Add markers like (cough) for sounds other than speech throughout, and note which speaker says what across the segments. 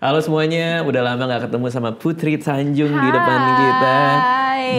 Speaker 1: Halo semuanya, udah lama gak ketemu sama Putri Tanjung Hai. di depan kita.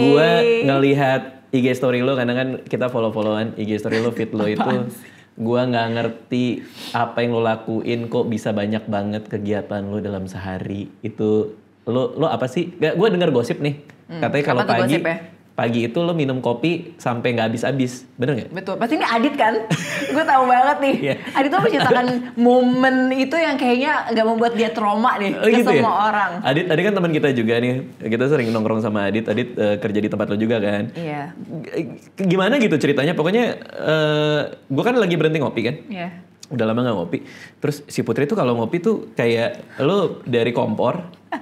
Speaker 1: Gua ngelihat IG story lo karena kan kita follow-followan IG story lo, fit lo (laughs) itu. Gue gak ngerti apa yang lo lakuin kok bisa banyak banget kegiatan lo dalam sehari. Itu lo lo apa sih? Gak, gua dengar gosip nih. Hmm, katanya kalau pagi ya? pagi itu lo minum kopi sampai nggak habis-habis, bener nggak?
Speaker 2: Betul, pasti ini Adit kan? (laughs) gue tahu banget nih. Yeah. Adit tuh menciptakan momen itu yang kayaknya nggak membuat dia trauma
Speaker 1: nih oh, ke gitu semua ya? orang. Adit, tadi kan teman kita juga nih. Kita sering nongkrong sama Adit. Adit uh, kerja di tempat lo juga kan? Iya. Yeah. Gimana gitu ceritanya? Pokoknya uh, eh, gue kan lagi berhenti ngopi kan? Iya. Yeah. Udah lama nggak ngopi. Terus si Putri tuh kalau ngopi tuh kayak lo dari kompor. (laughs)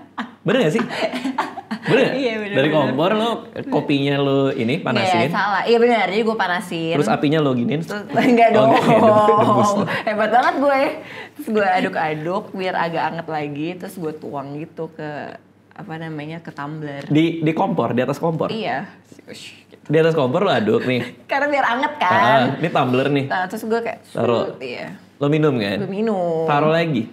Speaker 1: bener gak sih? (laughs) bener (laughs) iya, bener, dari kompor lo kopinya lo ini iya, panasin iya salah
Speaker 2: iya benar jadi gue panasin terus
Speaker 1: apinya lo giniin terus, (laughs) oh, enggak dong oh, enggak,
Speaker 2: hebat banget gue ya. terus gue aduk-aduk biar agak anget lagi terus gue tuang gitu ke apa namanya ke tumbler
Speaker 1: di di kompor di atas kompor iya gitu. di atas kompor lo aduk nih
Speaker 2: (laughs) karena biar anget kan ah, ah, ini
Speaker 1: tumbler nih nah,
Speaker 2: terus gue kayak taruh iya
Speaker 1: lo minum kan gue
Speaker 2: minum taruh lagi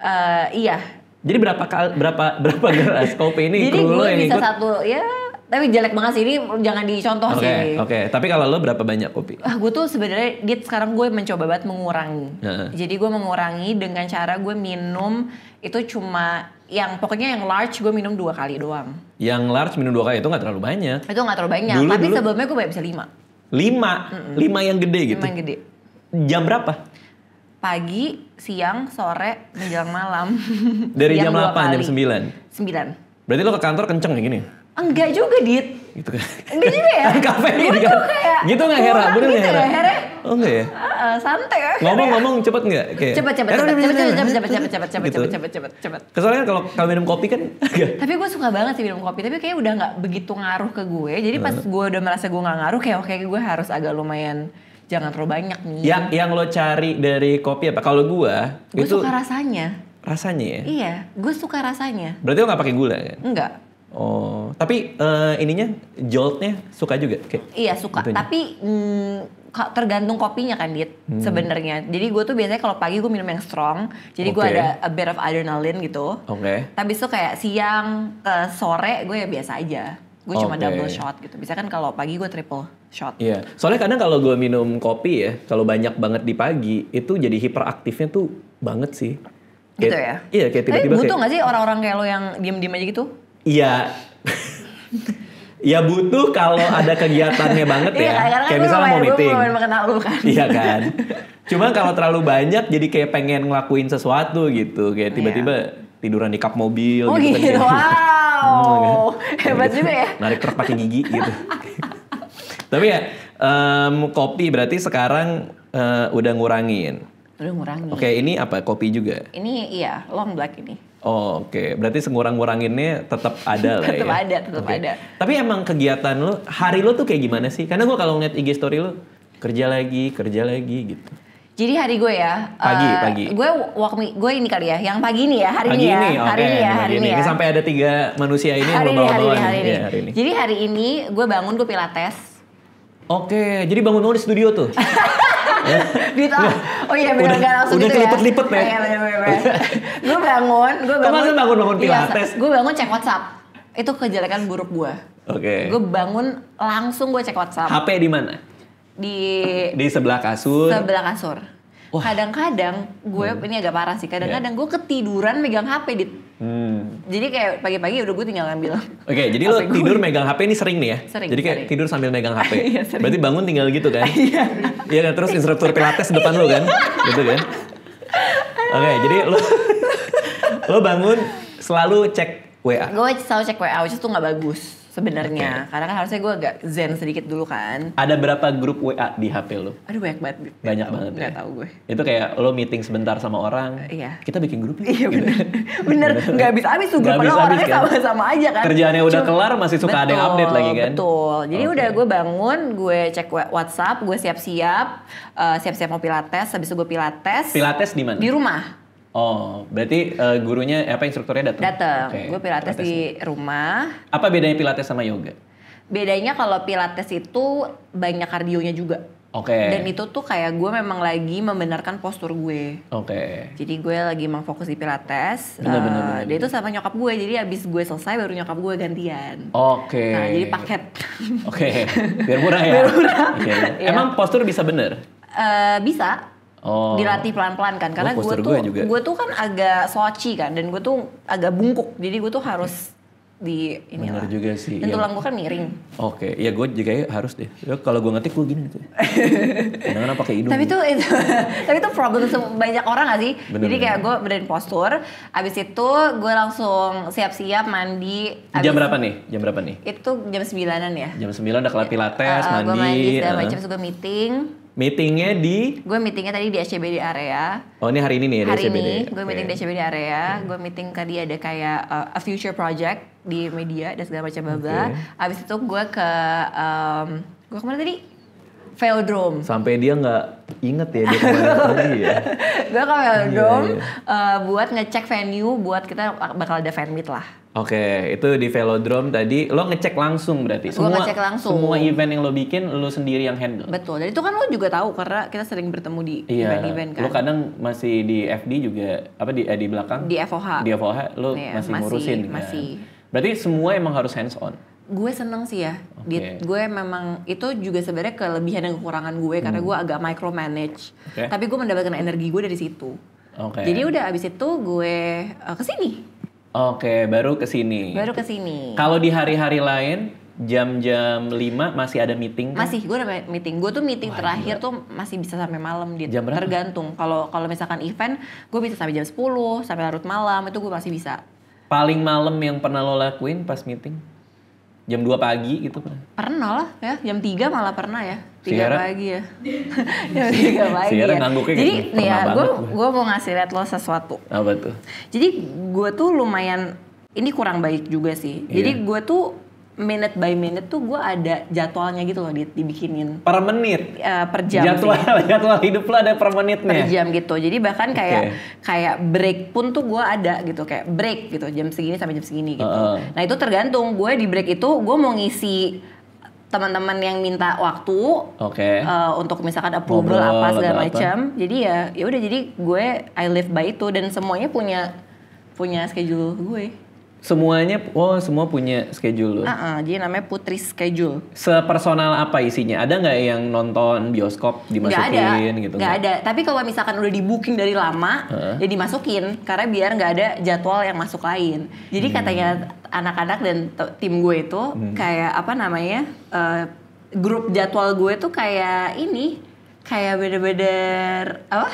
Speaker 2: uh, iya
Speaker 1: jadi berapa kali berapa (laughs) berapa gelas kopi ini Jadi gue bisa ikut?
Speaker 2: satu ya tapi jelek banget sih ini jangan dicontoh okay, sih.
Speaker 1: Oke, okay. tapi kalau lo berapa banyak kopi?
Speaker 2: Ah, gue tuh sebenarnya dia sekarang gue mencoba banget mengurangi. Uh -huh. Jadi gue mengurangi dengan cara gue minum itu cuma yang pokoknya yang large gue minum dua kali doang.
Speaker 1: Yang large minum dua kali itu nggak terlalu banyak.
Speaker 2: Itu nggak terlalu banyak. Dulu, tapi dulu, sebelumnya gue bisa lima.
Speaker 1: Lima, mm -mm. lima yang gede gitu. Lima yang gede. Jam berapa?
Speaker 2: pagi, siang, sore, menjelang malam. (laughs)
Speaker 1: Dari jam 8, jam 9?
Speaker 2: 9.
Speaker 1: Berarti lo ke kantor kenceng kayak gini?
Speaker 2: Enggak juga, Dit. Gitu kan? Enggak juga ya? (laughs)
Speaker 1: Kafe gitu kan? Kayak gitu gak Hera? Bener gitu Hera? oke ya, Oh enggak ya?
Speaker 2: Uh, santai kan? Ngomong-ngomong
Speaker 1: cepet gak? Kayak, cepet, cepet, cepet, cepet, cepet, cepet, cepet, cepet, cepet, cepet, cepet, cepet, cepet, cepet. kalau kalau minum kopi kan (laughs)
Speaker 2: Tapi gue suka banget sih minum kopi, tapi kayak udah gak begitu ngaruh ke gue. Jadi pas gue udah merasa gue gak ngaruh, kayak oke gue harus agak lumayan jangan terlalu banyak nih. Yang
Speaker 1: yang lo cari dari kopi apa? Kalau gue gue itu suka
Speaker 2: rasanya. Rasanya ya? Iya, gue suka rasanya.
Speaker 1: Berarti lo gak pakai gula kan? Enggak. Oh, tapi uh, ininya joltnya suka juga kayak.
Speaker 2: Iya suka, tentunya. tapi mm, tergantung kopinya kan dit hmm. sebenarnya. Jadi gue tuh biasanya kalau pagi gue minum yang strong, jadi okay. gue ada a bit of adrenaline gitu. Oke. Okay. Tapi itu kayak siang ke eh, sore gue ya biasa aja. Gue okay. cuma double shot gitu. Bisa kan kalau pagi gue triple shot. Iya.
Speaker 1: Yeah. Soalnya kadang kalau gue minum kopi ya, kalau banyak banget di pagi itu jadi hiperaktifnya tuh banget sih. Kayak, gitu ya? Iya kayak tiba-tiba Tapi butuh kayak, gak
Speaker 2: sih orang-orang kayak lo yang diem-diem aja gitu?
Speaker 1: Iya. (laughs) ya butuh kalau ada kegiatannya banget iya, ya. Iya, kayak misalnya mau meeting.
Speaker 2: kan. Iya kan.
Speaker 1: Cuma kalau terlalu banyak jadi kayak pengen ngelakuin sesuatu gitu. Kayak iya. tiba-tiba yeah. tiduran di kap mobil oh, gitu. Kan. gitu. (laughs) Iya kan? Wow.
Speaker 2: Kan? Hebat juga ya.
Speaker 1: Narik terpakai gigi gitu. (laughs) Tapi ya um, kopi berarti sekarang uh, udah ngurangin.
Speaker 2: Udah ngurangin. Oke, okay,
Speaker 1: ini apa? Kopi juga?
Speaker 2: Ini iya, long black ini.
Speaker 1: Oh, oke. Okay. Berarti sengurang nguranginnya tetap ada lah (laughs) tetep ya. Tetap ada, tetap okay. ada. Tapi emang kegiatan lo, hari lo tuh kayak gimana sih? Karena gue kalau ngeliat IG story lo, kerja lagi, kerja lagi gitu.
Speaker 2: Jadi hari gue ya. Pagi, uh, pagi. Gue waktu gue ini kali ya, yang pagi ini ya, hari pagi ya, ini, ini ya. Okay, hari ini ya, hari ini. ini. Ya. Sampai
Speaker 1: ada tiga manusia ini hari yang lo bawa hari ini. Jadi
Speaker 2: hari ini gue bangun gue pilates.
Speaker 1: Oke, jadi bangun-bangun di studio tuh.
Speaker 2: Ya. (laughs) oh, iya benar nggak langsung udah gitu -lipet, ya. Udah kelipet-lipet ya. Iya (laughs) gue bangun, gue bangun. Kamu bangun bangun iya, pilates. Iya, gue bangun cek WhatsApp. Itu kejelekan buruk gue. Oke. Okay. Gue bangun langsung gue cek WhatsApp. HP di mana? Di
Speaker 1: di sebelah kasur. Sebelah
Speaker 2: kasur kadang-kadang gue hmm. ini agak parah sih kadang-kadang yeah. gue ketiduran megang HP di
Speaker 1: Hmm.
Speaker 2: Jadi kayak pagi-pagi udah gue tinggal ngambil. Oke,
Speaker 1: okay, jadi lo tidur megang HP ini sering nih ya? Sering. Jadi kayak sering. tidur sambil megang HP. (laughs) iya, Berarti bangun tinggal gitu kan? (laughs) Iya. iya kan? Terus instruktur pilates depan lo kan? gitu kan? Oke, okay, jadi lo lo (laughs) bangun selalu cek WA.
Speaker 2: Gue selalu cek WA, itu tuh nggak bagus sebenarnya. Okay. Karena kan harusnya gue agak zen sedikit dulu kan.
Speaker 1: Ada berapa grup WA di HP lo? Aduh banyak banget. Banyak, banget. Gak ya? tau gue. Itu kayak lo meeting sebentar sama orang. Uh, iya. Kita bikin grup iya Iya bener. (laughs) bener. Gak habis habis tuh grup. orangnya kan? sama-sama
Speaker 2: aja kan. Kerjaannya udah Cuma, kelar masih suka betul, ada yang update lagi kan. Betul. Jadi okay. udah gue bangun, gue cek WhatsApp, gue siap-siap, uh, siap-siap mau pilates, habis itu gue pilates. Pilates di mana? Di rumah.
Speaker 1: Oh, berarti uh, gurunya apa instrukturnya datang? Datang. Okay. Gue pilates, pilates di
Speaker 2: rumah.
Speaker 1: Apa bedanya pilates sama yoga?
Speaker 2: Bedanya kalau pilates itu banyak kardionya juga.
Speaker 1: Oke. Okay. Dan itu
Speaker 2: tuh kayak gue memang lagi membenarkan postur gue. Oke. Okay. Jadi gue lagi emang fokus di pilates. benar uh, eh, dia itu sama nyokap gue. Jadi abis gue selesai baru nyokap gue gantian.
Speaker 1: Oke. Okay. Nah jadi paket. Oke. Okay. Biar murah (laughs) ya. Biar murah. Okay. (laughs) Ya. Emang postur bisa bener?
Speaker 2: Uh, bisa
Speaker 1: Oh. dilatih
Speaker 2: pelan-pelan kan karena oh, gue tuh gue tuh kan agak soci kan dan gue tuh agak bungkuk jadi gue tuh harus di ini lah.
Speaker 1: juga sih. Dan ya. tulang gue kan miring. Oke, okay. Iya, ya gue juga harus deh. Ya, kalau gue ngetik gue gini tuh. (laughs) Kadang-kadang pakai hidung. Tapi tuh
Speaker 2: itu, (laughs) tapi itu problem banyak orang gak sih? Bener, Jadi kayak gue benerin postur, abis itu gue langsung siap-siap mandi.
Speaker 1: Abis jam berapa nih? Jam berapa nih?
Speaker 2: Itu jam sembilanan ya.
Speaker 1: Jam sembilan udah kelar eh, pilates, uh, mandi. Gue mandi segala uh. macam,
Speaker 2: gue meeting.
Speaker 1: Meetingnya di?
Speaker 2: Gue meetingnya tadi di SCBD area.
Speaker 1: Oh ini hari ini nih ya, di hari SCBD. Hari ini gue okay. meeting di
Speaker 2: SCBD area. Hmm. Gue meeting tadi ada kayak uh, a future project di media dan segala macam bla bla. Okay. Abis itu gue ke um, gue kemana tadi?
Speaker 1: velodrome. Sampai dia nggak inget ya dia kemana tadi (laughs) ya.
Speaker 2: Gue ke velodrome iya, iya. Uh, buat ngecek venue buat kita bakal ada fan meet lah.
Speaker 1: Oke, okay, itu di velodrome tadi lo ngecek langsung berarti. Semua gua ngecek langsung. Semua event yang lo bikin lo sendiri yang handle.
Speaker 2: Betul. Jadi itu kan lo juga tahu karena kita sering bertemu di iya. event-event iya, kan. Lo kadang
Speaker 1: masih di FD juga apa di eh, di belakang? Di FOH. Di FOH lo iya, masih, masih ngurusin kan? masih. kan. Berarti semua emang harus hands on
Speaker 2: gue seneng sih ya. Okay. Di, gue memang itu juga sebenarnya kelebihan dan kekurangan gue hmm. karena gue agak micromanage. Okay. Tapi gue mendapatkan energi gue dari situ.
Speaker 1: Okay. Jadi udah
Speaker 2: abis itu gue uh, kesini.
Speaker 1: Oke, okay, baru kesini. Baru
Speaker 2: kesini. Kalau di hari-hari lain
Speaker 1: jam-jam 5 masih ada meeting kan? Masih,
Speaker 2: gue ada meeting. Gue tuh meeting Wah, terakhir gila. tuh masih bisa sampai malam. Di, jam berapa? Tergantung. Kalau kalau misalkan event, gue bisa sampai jam 10, sampai larut malam, itu gue masih bisa.
Speaker 1: Paling malam yang pernah lo lakuin pas meeting? jam 2 pagi gitu pernah?
Speaker 2: Pernah lah ya, jam 3 malah pernah ya. tiga pagi ya. (laughs) jam tiga pagi. Sierra ya. ngangguknya Jadi gitu. nih ya, gue gue mau ngasih liat lo sesuatu. Apa tuh? Jadi gue tuh lumayan ini kurang baik juga sih. Jadi iya. gue tuh minute by minute tuh gue ada jadwalnya gitu loh dibikinin per menit uh, per jam jadwal sih. (laughs)
Speaker 1: jadwal hidup lo ada per menitnya per jam
Speaker 2: gitu jadi bahkan kayak okay. kayak break pun tuh gue ada gitu kayak break gitu jam segini sampai jam segini gitu uh. nah itu tergantung gue di break itu gue mau ngisi teman-teman yang minta waktu okay. uh, eh, untuk misalkan approval apa segala macam jadi ya ya udah jadi gue I live by itu dan semuanya punya punya schedule gue
Speaker 1: Semuanya, oh semua punya schedule loh. Uh
Speaker 2: -uh, jadi namanya Putri Schedule.
Speaker 1: Sepersonal apa isinya? Ada nggak yang nonton bioskop dimasukin gak ada, gitu? Nggak ada.
Speaker 2: Tapi kalau misalkan udah di booking dari lama, uh -huh. ya dimasukin karena biar nggak ada jadwal yang masuk lain. Jadi hmm. katanya anak-anak dan tim gue itu hmm. kayak apa namanya uh, grup jadwal gue tuh kayak ini kayak bener-bener apa?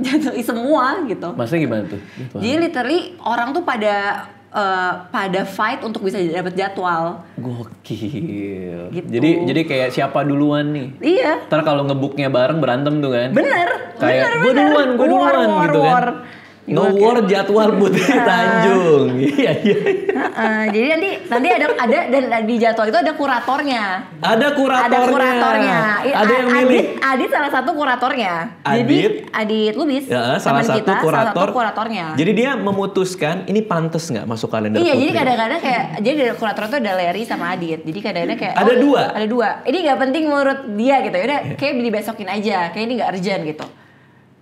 Speaker 2: Jadwal semua
Speaker 1: gitu. Maksudnya gimana tuh? Jadi
Speaker 2: literally orang tuh pada uh, pada fight untuk bisa dapat jadwal.
Speaker 1: Gokil. Gitu. Jadi jadi kayak siapa duluan nih? Iya. Ntar kalau ngebuknya bareng berantem tuh kan? Bener. Kayak gue duluan, gue duluan war, gitu kan? war, kan. No War Jadwal Putri (laughs) iya. Tanjung. (laughs) Iya iya.
Speaker 2: Uh, jadi nanti nanti ada ada dan di jadwal itu ada kuratornya.
Speaker 1: Ada kuratornya. Ada kuratornya. Iya, ada yang milih.
Speaker 2: Adit, salah satu kuratornya. Adit. Jadi, Adit Lubis. Ya, salah satu kita, kurator. Salah satu kuratornya. Jadi
Speaker 1: dia memutuskan ini pantas nggak masuk kalender. Iya jadi kadang-kadang kayak
Speaker 2: jadi dari kurator itu ada Larry sama Adit. Jadi kadang-kadang kayak ada oh, dua. Ada dua. Ini nggak penting menurut dia gitu. Ya Udah iya. kayak dibesokin aja. Kayak ini nggak urgent gitu.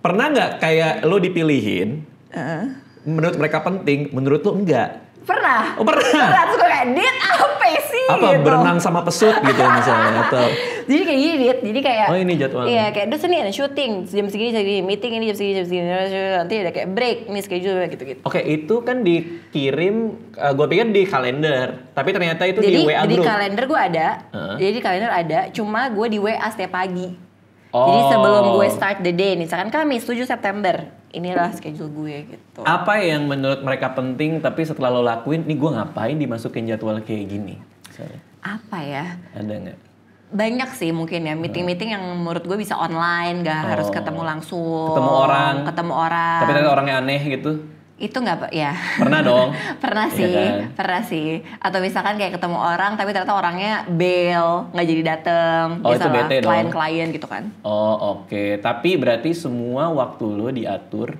Speaker 1: Pernah nggak kayak lo dipilihin uh. menurut mereka penting, menurut lu enggak?
Speaker 2: Pernah. Oh, pernah. Pernah. Terus kayak, Dit apa sih? Apa gitu. berenang
Speaker 1: sama pesut gitu misalnya (laughs) atau
Speaker 2: jadi kayak gini Dit. Jadi kayak Oh, ini jadwal. Iya, kayak terus ini ada syuting jam segini jam segini, meeting ini jam segini jam segini. Nanti ada kayak break, nih schedule gitu-gitu.
Speaker 1: Oke, okay, itu kan dikirim uh, eh, gue pikir di kalender, tapi ternyata itu jadi, di WA jadi group. Jadi di
Speaker 2: kalender gue ada. Uh. Jadi di kalender ada, cuma gue di WA setiap pagi.
Speaker 1: Oh. Jadi sebelum gue oh. start
Speaker 2: the day, nih, misalkan Kamis 7 September, inilah schedule gue gitu.
Speaker 1: Apa yang menurut mereka penting tapi setelah lo lakuin, nih gue ngapain dimasukin jadwal kayak gini? Sorry.
Speaker 2: Apa ya? Ada nggak? Banyak sih mungkin ya meeting-meeting yang menurut gue bisa online, gak oh. harus ketemu langsung. Ketemu orang. Ketemu orang. Tapi ada orang yang aneh gitu itu nggak ya pernah dong (laughs) pernah iya sih ya pernah sih atau misalkan kayak ketemu orang tapi ternyata orangnya bel nggak jadi dateng oh, biasalah klien-klien gitu kan
Speaker 1: oh oke okay. tapi berarti semua waktu lo diatur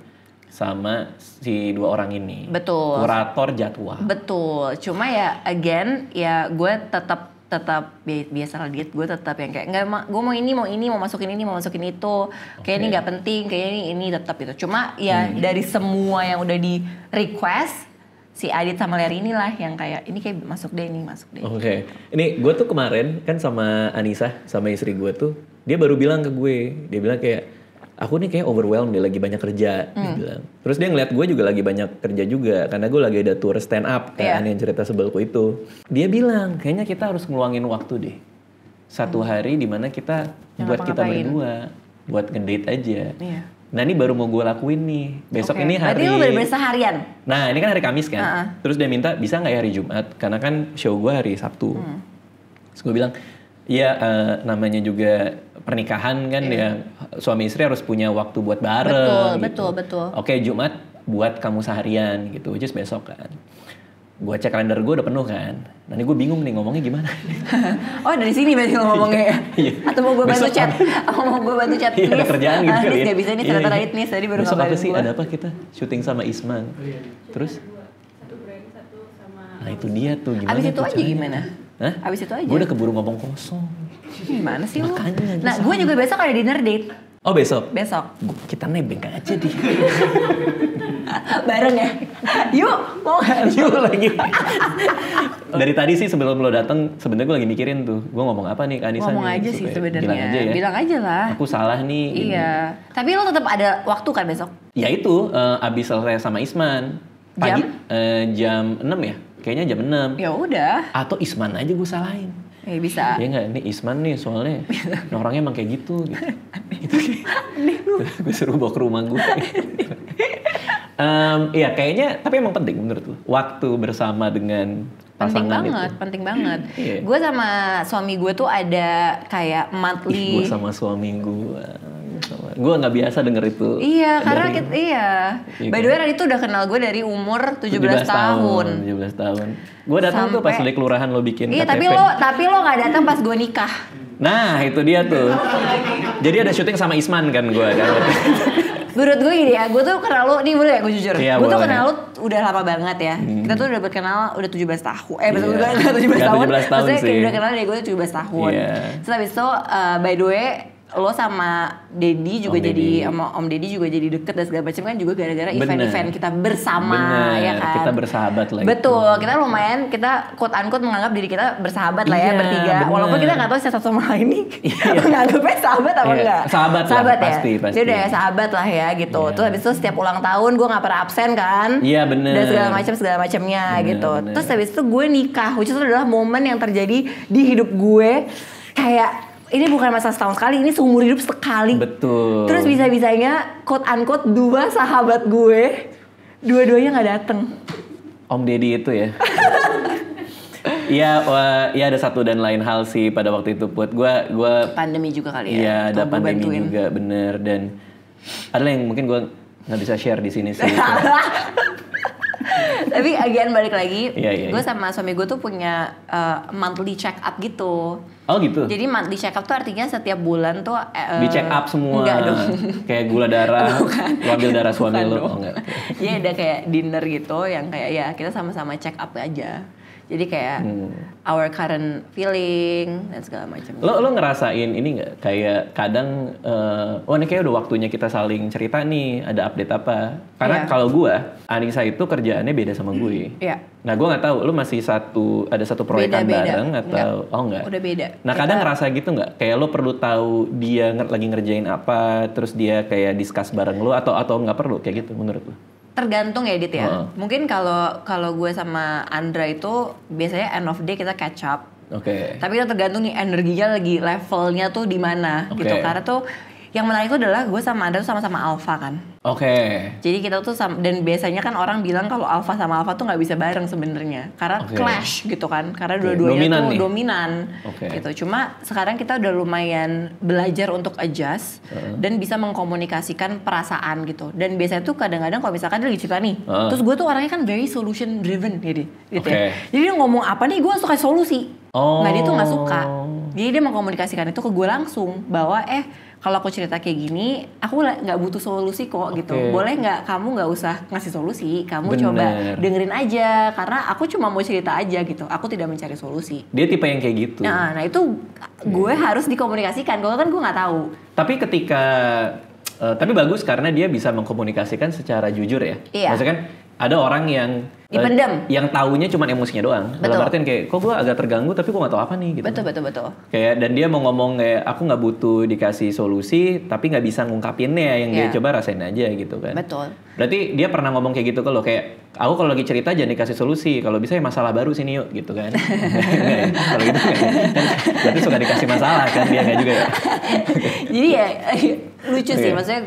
Speaker 1: sama si dua orang ini betul kurator jadwal
Speaker 2: betul cuma ya again ya gue tetap tetap biasa lah diet gue tetap yang kayak nggak gue mau ini mau ini mau masukin ini mau masukin itu kayak okay. ini nggak penting kayak ini ini tetap itu cuma ya hmm. dari semua yang udah di request si Adit sama Larry inilah yang kayak ini kayak masuk deh ini masuk deh
Speaker 1: oke okay. ini gue tuh kemarin kan sama Anissa sama istri gue tuh dia baru bilang ke gue dia bilang kayak aku nih kayak overwhelmed lagi banyak kerja hmm. dia bilang terus dia ngeliat gue juga lagi banyak kerja juga karena gue lagi ada tour stand up kan yeah. yang cerita sebelku itu dia bilang kayaknya kita harus ngeluangin waktu deh satu hmm. hari dimana kita yang buat kita berdua buat ngedate aja Iya. Nah ini baru mau gue lakuin nih. Besok okay. ini hari. Berarti lu harian. Nah ini kan hari Kamis kan. Uh -uh. Terus dia minta bisa nggak ya hari Jumat? Karena kan show gue hari Sabtu. Hmm. Terus gue bilang, ya uh, namanya juga pernikahan kan yeah. ya suami istri harus punya waktu buat bareng. Betul, gitu. betul, betul. Oke, Jumat buat kamu seharian gitu, just besok kan. Gue cek kalender gue udah penuh kan. Nanti gue bingung nih ngomongnya gimana.
Speaker 2: (laughs) oh dari sini berarti (laughs) ngomongnya ya?
Speaker 1: Iya. Atau mau gue bantu chat?
Speaker 2: (laughs) Atau mau gue bantu chat? Iya, ada kerjaan gitu ah, ya. bisa nih iya, ternyata iya. rait nih tadi baru Besok apa sih?
Speaker 1: Ada apa kita? Syuting sama Isman. Oh, iya. Terus? Nah itu dia tuh gimana Abis itu aja gimana? Hah? Abis itu aja? Gue udah keburu ngomong kosong.
Speaker 2: Gimana sih lu? nah, gue juga besok ada dinner date.
Speaker 1: Oh besok? Besok. Kita nebeng aja deh.
Speaker 2: (laughs) Bareng ya? Yuk, mau gak? (laughs)
Speaker 1: Yuk lagi. Dari tadi sih sebelum lo datang, sebenarnya gue lagi mikirin tuh, gue ngomong apa nih ke Anissa Ngomong nih, aja sih sebenarnya. Bilang aja ya. Bilang aja lah. Aku salah nih. Iya.
Speaker 2: Ini. Tapi lo tetap ada waktu kan besok?
Speaker 1: Ya itu, uh, abis selesai sama Isman. Pagi, eh, jam? Uh, jam 6 ya? Kayaknya jam 6. Ya udah. Atau Isman aja gue salahin.
Speaker 2: Ya, bisa. Iya
Speaker 1: nggak? Ini Isman nih soalnya. bisa. Nah, orangnya emang kayak gitu. gitu. (laughs) (laughs) gue seru bawa ke rumah gue. um, iya kayaknya tapi emang penting menurut lo. Waktu bersama dengan penting banget, itu.
Speaker 2: penting banget. yeah. (clears throat) Iya. Gue sama suami gue tuh ada kayak monthly. gue sama
Speaker 1: suami gue Gue nggak biasa denger itu. Iya, karena dari, kita,
Speaker 2: iya. iya. By the way, kan? Radit tuh udah kenal gue dari umur 17, 17 tahun.
Speaker 1: 17 tahun. Gue datang tuh pas di kelurahan lo bikin iya, tapi lo
Speaker 2: tapi lo nggak datang pas gue nikah.
Speaker 1: Nah, itu dia tuh. Jadi ada syuting sama Isman kan gue kan.
Speaker 2: Menurut gue gini ya, gue tuh kenal lo, nih boleh ya gue jujur? Iya, gue tuh kenal lo udah lama banget ya. Hmm. Kita tuh udah berkenal udah 17 eh, iya. (laughs) tahun. Eh, betul yeah. 17, 17 tahun. tahun Maksudnya sih. udah kenal dari gue 17 tahun. Yeah. Terus habis itu, uh, by the way, lo sama Dedi juga Om jadi Deddy. sama Om Dedi juga jadi deket dan segala macam kan juga gara-gara event-event kita bersama ya Bener. ya kan. Kita
Speaker 1: bersahabat lah.
Speaker 2: Betul, itu. kita lumayan kita quote unquote menganggap diri kita bersahabat iya, lah ya iya, bertiga. Bener. Walaupun kita nggak tahu siapa sama lain nih tahu menganggapnya sahabat apa iya. Sahabat, sahabat lah, ya. pasti ya pasti. Jadi ya sahabat lah ya gitu. yeah. Terus habis itu setiap ulang tahun gue nggak pernah absen kan. Iya benar. Dan segala macam segala macamnya gitu. Bener. Terus habis itu gue nikah, which itu adalah momen yang terjadi di hidup gue kayak ini bukan masa setahun sekali, ini seumur hidup sekali.
Speaker 1: Betul. Terus
Speaker 2: bisa-bisanya quote unquote dua sahabat gue, dua-duanya nggak dateng.
Speaker 1: Om Deddy itu ya. (laughs) Iya, ya ada satu dan lain hal sih pada waktu itu buat gue, gue pandemi juga kali ya. Iya, ada pandemi bantuin. juga bener dan ada yang mungkin gue nggak bisa share di sini sih. (laughs)
Speaker 2: tapi again balik lagi yeah, yeah, gue yeah. sama suami gue tuh punya uh, monthly check up gitu
Speaker 1: oh gitu jadi
Speaker 2: monthly check up tuh artinya setiap bulan tuh uh, di check up
Speaker 1: semua enggak dong kayak gula darah ambil (laughs) darah suami lo oh, enggak
Speaker 2: ya udah kayak dinner gitu yang kayak ya kita sama-sama check up aja jadi kayak
Speaker 1: hmm.
Speaker 2: our current feeling dan segala macam. Lo
Speaker 1: lo ngerasain ini nggak kayak kadang uh, oh ini kayak udah waktunya kita saling cerita nih ada update apa? Karena yeah. kalau gue Anissa itu kerjaannya beda sama gue. Iya. Yeah. Nah gue nggak tahu lo masih satu ada satu proyekan bareng beda. atau enggak. oh enggak?
Speaker 2: Udah beda. Nah kadang
Speaker 1: ngerasa gitu nggak? Kayak lo perlu tahu dia lagi ngerjain apa, terus dia kayak discuss bareng lo atau atau nggak perlu kayak gitu menurut lo?
Speaker 2: tergantung ya Dit ya. Uh. Mungkin kalau kalau gue sama Andra itu biasanya end of day kita catch up. Oke. Okay. Tapi itu tergantung nih energinya lagi levelnya tuh di mana okay. gitu. Karena tuh yang menarik itu adalah gue sama Andra tuh sama-sama alpha kan. Oke. Okay. Jadi kita tuh sama, dan biasanya kan orang bilang kalau alfa sama alfa tuh nggak bisa bareng sebenarnya karena okay. clash gitu kan karena okay. dua-duanya dominan tuh nih. dominan okay. gitu. Cuma sekarang kita udah lumayan belajar untuk adjust uh. dan bisa mengkomunikasikan perasaan gitu. Dan biasanya tuh kadang-kadang kalau misalkan dia lagi cerita nih, uh. terus gue tuh orangnya kan very solution driven jadi gitu okay. ya. Jadi dia ngomong apa nih gue suka solusi.
Speaker 1: Oh. Nah dia tuh nggak suka.
Speaker 2: Oh. Jadi dia mengkomunikasikan itu ke gue langsung bahwa eh kalau aku cerita kayak gini aku nggak butuh solusi kok okay. gitu boleh nggak kamu nggak usah ngasih solusi kamu Bener. coba dengerin aja karena aku cuma mau cerita aja gitu aku tidak mencari solusi
Speaker 1: dia tipe yang kayak gitu
Speaker 2: nah, nah itu gue hmm. harus dikomunikasikan kalau kan gue nggak tahu
Speaker 1: tapi ketika uh, tapi bagus karena dia bisa mengkomunikasikan secara jujur ya iya. maksudnya kan ada orang yang Eh, Dipendam. Uh, yang tahunya cuma emosinya doang. Betul. Dalam artian kayak, kok gue agak terganggu tapi gue nggak tahu apa nih gitu. Betul, betul, betul. Kayak, dan dia mau ngomong kayak, aku nggak butuh dikasih solusi, tapi nggak bisa ngungkapinnya. Yang yeah. dia iya. coba rasain aja gitu kan. Betul. Berarti dia pernah ngomong kayak gitu ke lo, kayak, aku kalau lagi cerita jangan dikasih solusi kalau bisa ya masalah baru sini yuk gitu kan (laughs) kalau gitu kan berarti suka dikasih masalah kan dia nggak juga ya
Speaker 2: (laughs) jadi ya (laughs) lucu sih sih iya. maksudnya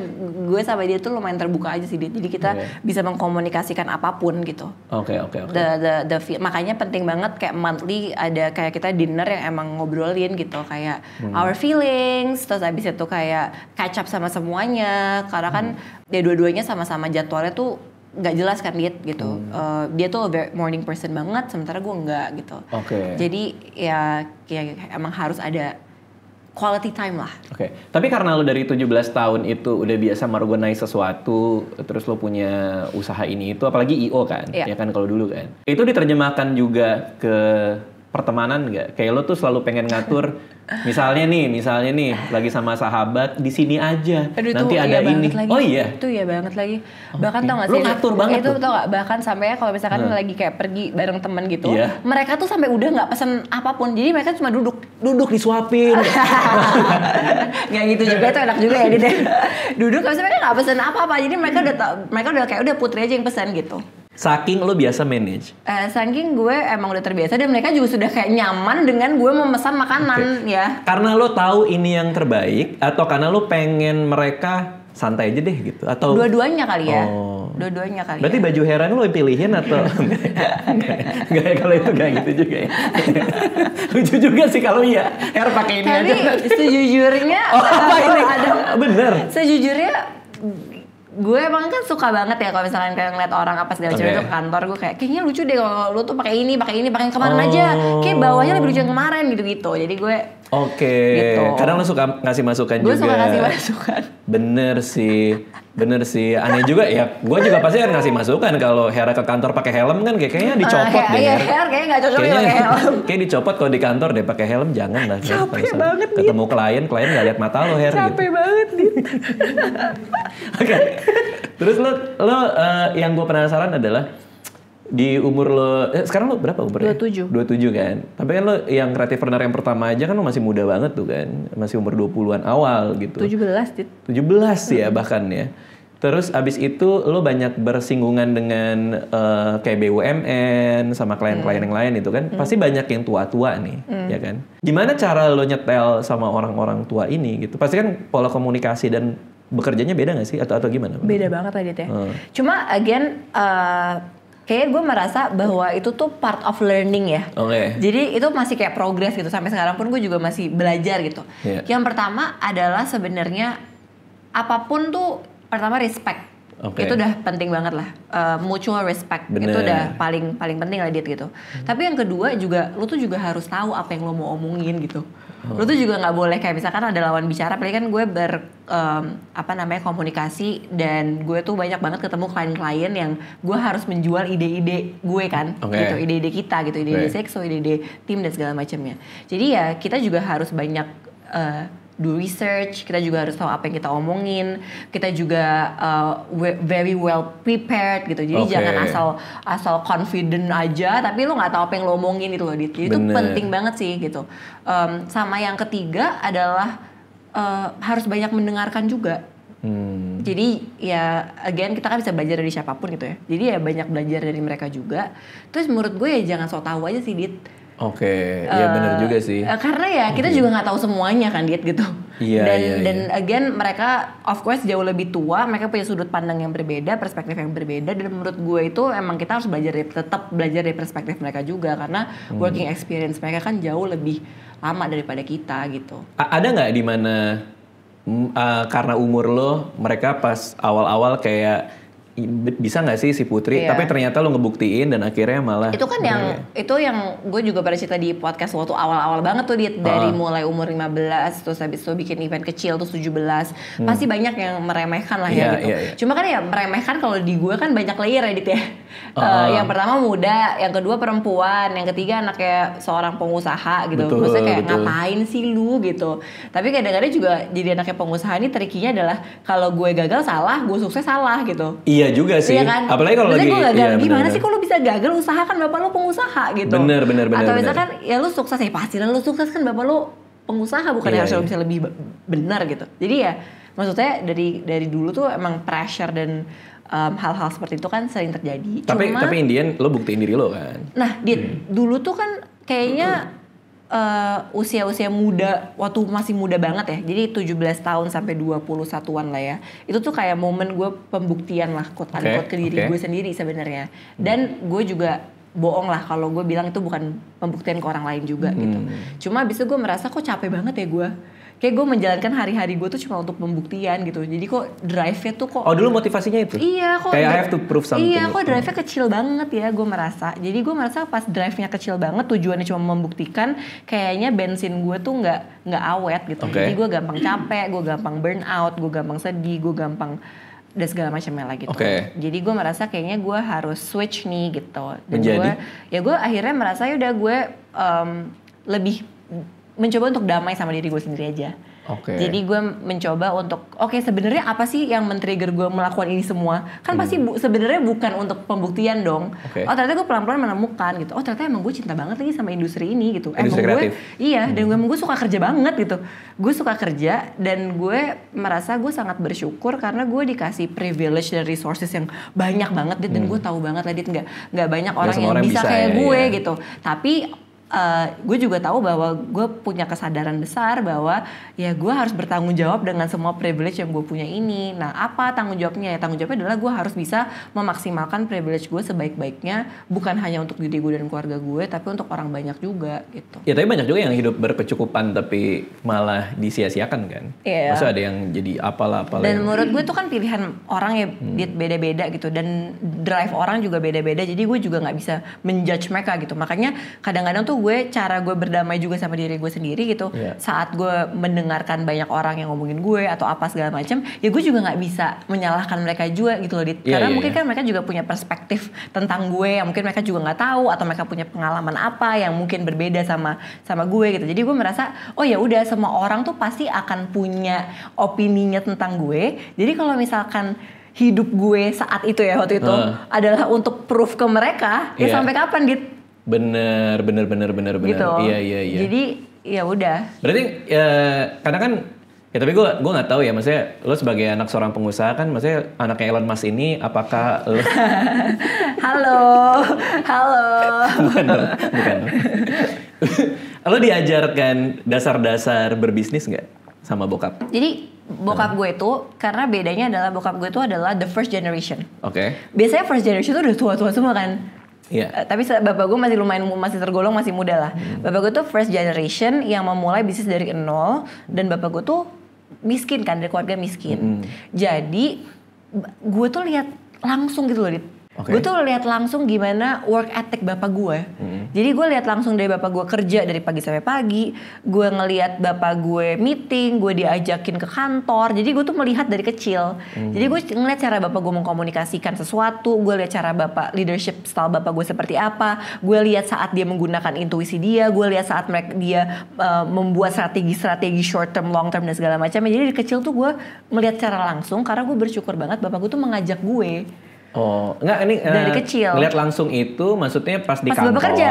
Speaker 2: gue sama dia tuh lumayan terbuka aja sih dia jadi kita yeah. bisa mengkomunikasikan apapun gitu
Speaker 1: Oke oke oke. The,
Speaker 2: the the makanya penting banget kayak monthly ada kayak kita dinner yang emang ngobrolin gitu kayak hmm. our feelings terus abis itu kayak catch up sama semuanya karena kan hmm. dia dua-duanya sama-sama jadwalnya tuh nggak jelas kan dia gitu hmm. uh, dia tuh morning person banget sementara gue nggak gitu.
Speaker 1: Oke. Okay. Jadi
Speaker 2: ya, kayak emang harus ada quality time lah.
Speaker 1: Oke, okay. tapi karena lo dari 17 tahun itu udah biasa merganize sesuatu, terus lo punya usaha ini itu, apalagi IO kan, yeah. ya kan kalau dulu kan. Itu diterjemahkan juga ke pertemanan nggak? Kayak lo tuh selalu pengen ngatur, misalnya nih, misalnya nih lagi sama sahabat di sini aja. Aduh, Nanti ada iya ini. Lagi. Oh iya. Itu
Speaker 2: ya banget lagi. Oh, bahkan okay. Iya. tau gak sih? Lo ngatur itu, banget. Itu tuh. tau gak? Bahkan sampai kalau misalkan hmm. lagi kayak pergi bareng temen gitu, yeah. mereka tuh sampai udah nggak pesen apapun. Jadi mereka cuma duduk,
Speaker 1: duduk disuapin. Gak (laughs) gitu juga itu enak juga ya Dede. Ya.
Speaker 2: duduk, tapi mereka nggak pesen apa-apa. Jadi mereka udah mereka udah kayak udah putri aja yang pesen gitu.
Speaker 1: Saking lo biasa manage.
Speaker 2: Uh, saking gue emang udah terbiasa dan mereka juga sudah kayak nyaman dengan gue memesan makanan okay. ya.
Speaker 1: Karena lo tahu ini yang terbaik atau karena lo pengen mereka santai aja deh gitu atau dua-duanya kali ya. Oh.
Speaker 2: Dua-duanya kali.
Speaker 1: Berarti ya. baju heran lo pilihin atau enggak (laughs) ya kalau itu enggak gitu juga ya. (laughs) Lucu juga sih kalau iya. Her
Speaker 2: pakai ini Tapi, aja. Sejujurnya (laughs) oh, apa ini? Ada,
Speaker 1: bener. Sejujurnya
Speaker 2: gue emang kan suka banget ya kalau misalkan kayak ngeliat orang apa segala okay. itu ke kantor gue kayak kayaknya lucu deh kalau lu tuh pakai ini pakai ini pakai kemarin oh. aja kayak oh. bawahnya lebih lucu yang kemarin gitu gitu jadi gue
Speaker 1: Oke. Gitu. Kadang lo suka ngasih masukan gua juga. Gue suka ngasih masukan. Bener sih. Bener sih. Aneh juga ya. Gue juga pasti akan ngasih masukan kalau Hera ke kantor pakai helm kan kayak kayaknya dicopot uh, deh. Iya, Hera
Speaker 2: kayaknya nggak cocok kayaknya, pakai helm.
Speaker 1: (laughs) Kayak dicopot kalau di kantor deh pakai helm jangan lah. Capek banget nih. Ketemu dit. klien, klien nggak lihat mata lo Hera. Gitu. Capek gitu. banget nih. (laughs) (laughs) Oke. Okay. Terus lo lo uh, eh, yang gue penasaran adalah di umur lo eh, sekarang lo berapa umurnya? 27. 27 kan. Tapi kan lo yang kreatif runner yang pertama aja kan lo masih muda banget tuh kan. Masih umur 20-an awal gitu. 17, Dit. 17 ya bahkan ya. Terus abis itu lo banyak bersinggungan dengan uh, kayak BUMN sama klien-klien iya. yang lain itu kan hmm. pasti banyak yang tua-tua nih hmm. ya kan. Gimana cara lo nyetel sama orang-orang tua ini gitu? Pasti kan pola komunikasi dan bekerjanya beda gak sih atau atau gimana?
Speaker 2: Beda banget tadi teh ya. Hmm. Cuma again uh, kayaknya gue merasa bahwa itu tuh part of learning ya.
Speaker 1: Oke. Okay. Jadi
Speaker 2: itu masih kayak progress gitu sampai sekarang pun gue juga masih belajar gitu. Yeah. Yang pertama adalah sebenarnya apapun tuh pertama respect. Okay. Itu udah penting banget lah. Uh, mutual respect Bener. itu udah paling paling penting lah dia gitu. Hmm. Tapi yang kedua juga lu tuh juga harus tahu apa yang lo mau omongin gitu. Oh. lu tuh juga nggak boleh kayak misalkan ada lawan bicara paling kan gue ber um, apa namanya komunikasi dan gue tuh banyak banget ketemu klien-klien yang gue harus menjual ide-ide gue kan okay. gitu ide-ide kita gitu ide-ide okay. seks, ide-ide tim dan segala macamnya jadi ya kita juga harus banyak uh, do research, kita juga harus tahu apa yang kita omongin, kita juga uh, very well prepared gitu. Jadi okay. jangan asal asal confident aja, tapi lu nggak tahu apa yang lo omongin itu loh, Dit. Jadi itu penting banget sih gitu. Um, sama yang ketiga adalah uh, harus banyak mendengarkan juga. Hmm. Jadi ya again kita kan bisa belajar dari siapapun gitu ya. Jadi ya banyak belajar dari mereka juga. Terus menurut gue ya jangan so tahu aja sih Dit
Speaker 1: Oke, okay. iya uh, benar eh, juga sih. Eh,
Speaker 2: karena ya kita okay. Iya. juga nggak tahu semuanya kan diet gitu.
Speaker 1: Iya. Yeah, dan yeah, dan
Speaker 2: iya. again mereka of course jauh lebih tua, mereka punya sudut pandang yang berbeda, perspektif yang berbeda dan menurut gue itu emang kita harus belajar tetap belajar dari perspektif mereka juga karena hmm. working experience mereka kan jauh lebih lama daripada kita gitu.
Speaker 1: A ada nggak di mana uh, karena umur lo mereka pas awal-awal kayak bisa nggak sih si Putri? Iya. Tapi ternyata lo ngebuktiin dan akhirnya malah itu kan yang
Speaker 2: ya? itu yang gue juga pernah cerita di podcast waktu awal-awal banget tuh dia oh. dari ah. mulai umur 15 terus habis itu bikin event kecil tuh 17 hmm. pasti banyak yang meremehkan lah yeah, ya iya, gitu. Yeah, yeah. Cuma kan ya meremehkan kalau di gue kan banyak layer ya dit ya. Oh. Uh, yang pertama muda, yang kedua perempuan, yang ketiga anaknya seorang pengusaha gitu. Betul, Maksudnya kayak betul. ngapain sih lu gitu. Tapi kadang-kadang juga jadi anaknya pengusaha ini trikinya adalah kalau gue gagal salah, gue sukses salah gitu. Iya Iya juga sih. Iya kan? Apalagi kalau lagi gue gagal. Iya, Gimana bener, sih kalau bisa gagal usaha kan bapak lo pengusaha gitu. Bener bener bener. Atau misalkan bener. ya lo sukses ya pasti lah lu sukses kan bapak lo pengusaha bukan iya, harus iya. bisa lebih benar gitu. Jadi ya maksudnya dari dari dulu tuh emang pressure dan hal um, hal-hal seperti itu kan sering terjadi. Tapi Cuma, tapi Indian
Speaker 1: lo buktiin diri lo kan. Nah, Dit, hmm.
Speaker 2: dulu tuh kan kayaknya hmm uh, usia-usia muda waktu masih muda banget ya. Jadi 17 tahun sampai 21-an lah ya. Itu tuh kayak momen gue pembuktian lah quote okay. unquote ke diri okay. gue sendiri sebenarnya. Dan gue juga bohong lah kalau gue bilang itu bukan pembuktian ke orang lain juga hmm. gitu. Cuma abis itu gue merasa kok capek banget ya gue kayak gue menjalankan hari-hari gue tuh cuma untuk pembuktian gitu jadi kok drive-nya tuh kok oh dulu
Speaker 1: motivasinya itu iya kok kayak I have to prove something iya kok drive-nya
Speaker 2: kecil banget ya gue merasa jadi gue merasa pas drive-nya kecil banget tujuannya cuma membuktikan kayaknya bensin gue tuh nggak nggak awet gitu okay. jadi gue gampang capek gue gampang burn out gue gampang sedih gue gampang dan segala macamnya lagi gitu. Okay. Jadi gue merasa kayaknya gue harus switch nih gitu. Dan gue ya gue akhirnya merasa ya udah gue um, mmm, lebih mencoba untuk damai sama diri gue sendiri aja.
Speaker 1: Oke. Okay. Jadi
Speaker 2: gue mencoba untuk oke okay, sebenarnya apa sih yang men-trigger gue melakukan ini semua? Kan hmm. pasti bu, sebenarnya bukan untuk pembuktian dong. Okay. Oh ternyata gue pelan-pelan menemukan gitu. Oh ternyata emang gue cinta banget lagi sama industri ini gitu. Industri emang kreatif. gue iya hmm. dan gue emang gue suka kerja banget gitu. Gue suka kerja dan gue merasa gue sangat bersyukur karena gue dikasih privilege dan resources yang banyak banget dit, hmm. dan gue tahu banget lah dit nggak nggak banyak orang yang, bisa, bisa kayak ya, gue ya. gitu. Tapi uh, gue juga tahu bahwa gue punya kesadaran besar bahwa ya gue harus bertanggung jawab dengan semua privilege yang gue punya ini. Nah apa tanggung jawabnya? Ya, tanggung jawabnya adalah gue harus bisa memaksimalkan privilege gue sebaik-baiknya, bukan hanya untuk diri gue dan keluarga gue, tapi untuk orang banyak juga gitu.
Speaker 1: Ya tapi banyak juga yang hidup berkecukupan tapi malah disia-siakan kan? Iya. Yeah. Maksudnya ada yang jadi apalah apalah. Dan yang... menurut
Speaker 2: gue itu kan pilihan orang ya beda hmm. beda-beda gitu dan drive orang juga beda-beda. Jadi gue juga nggak bisa menjudge mereka gitu. Makanya kadang-kadang tuh gue cara gue berdamai juga sama diri gue sendiri gitu yeah. saat gue mendengarkan banyak orang yang ngomongin gue atau apa segala macam ya gue juga nggak bisa menyalahkan mereka juga gitu loh yeah, karena yeah, mungkin yeah. kan mereka juga punya perspektif tentang gue yang mungkin mereka juga nggak tahu atau mereka punya pengalaman apa yang mungkin berbeda sama sama gue gitu jadi gue merasa oh ya udah semua orang tuh pasti akan punya opininya tentang gue jadi kalau misalkan hidup gue saat itu ya waktu itu uh. adalah untuk proof ke mereka yeah. ya iya. sampai kapan gitu
Speaker 1: Bener, bener, bener, bener, bener. Gitu. Iya, iya, iya. Jadi ya udah. Berarti ya, karena kan ya tapi gue gue nggak tahu ya maksudnya lo sebagai anak seorang pengusaha kan maksudnya anaknya Elon Musk ini apakah lo
Speaker 2: (laughs) halo halo
Speaker 1: bukan (laughs) lo bukan lo lo diajarkan dasar-dasar berbisnis nggak sama bokap
Speaker 2: jadi bokap hmm. gue itu karena bedanya adalah bokap gue itu adalah the first generation. Oke. Okay. Biasanya first generation itu udah tua-tua semua kan. Yeah. Iya. tapi bapak gue masih lumayan masih tergolong masih muda lah. Hmm. Bapak gue tuh first generation yang memulai bisnis dari nol dan bapak gue tuh miskin kan dari keluarga miskin. Hmm. Jadi gue tuh lihat langsung gitu loh di Okay. Gue tuh lihat langsung gimana work ethic bapak gue. Ya. Hmm. Jadi gue lihat langsung dari bapak gue kerja dari pagi sampai pagi. Gue ngelihat bapak gue meeting, gue diajakin ke kantor. Jadi gue tuh melihat dari kecil. Hmm. Jadi gue ngeliat cara bapak gue mengkomunikasikan sesuatu. Gue lihat cara bapak leadership style bapak gue seperti apa. Gue lihat saat dia menggunakan intuisi dia. Gue lihat saat mereka dia uh, membuat strategi-strategi short term, long term dan segala macamnya. Jadi dari kecil tuh gue melihat cara langsung karena gue bersyukur banget bapak gue tuh mengajak gue
Speaker 1: Oh, enggak ini dari uh, kecil. Ngeliat langsung itu maksudnya pas, pas di kantor. Bekerja.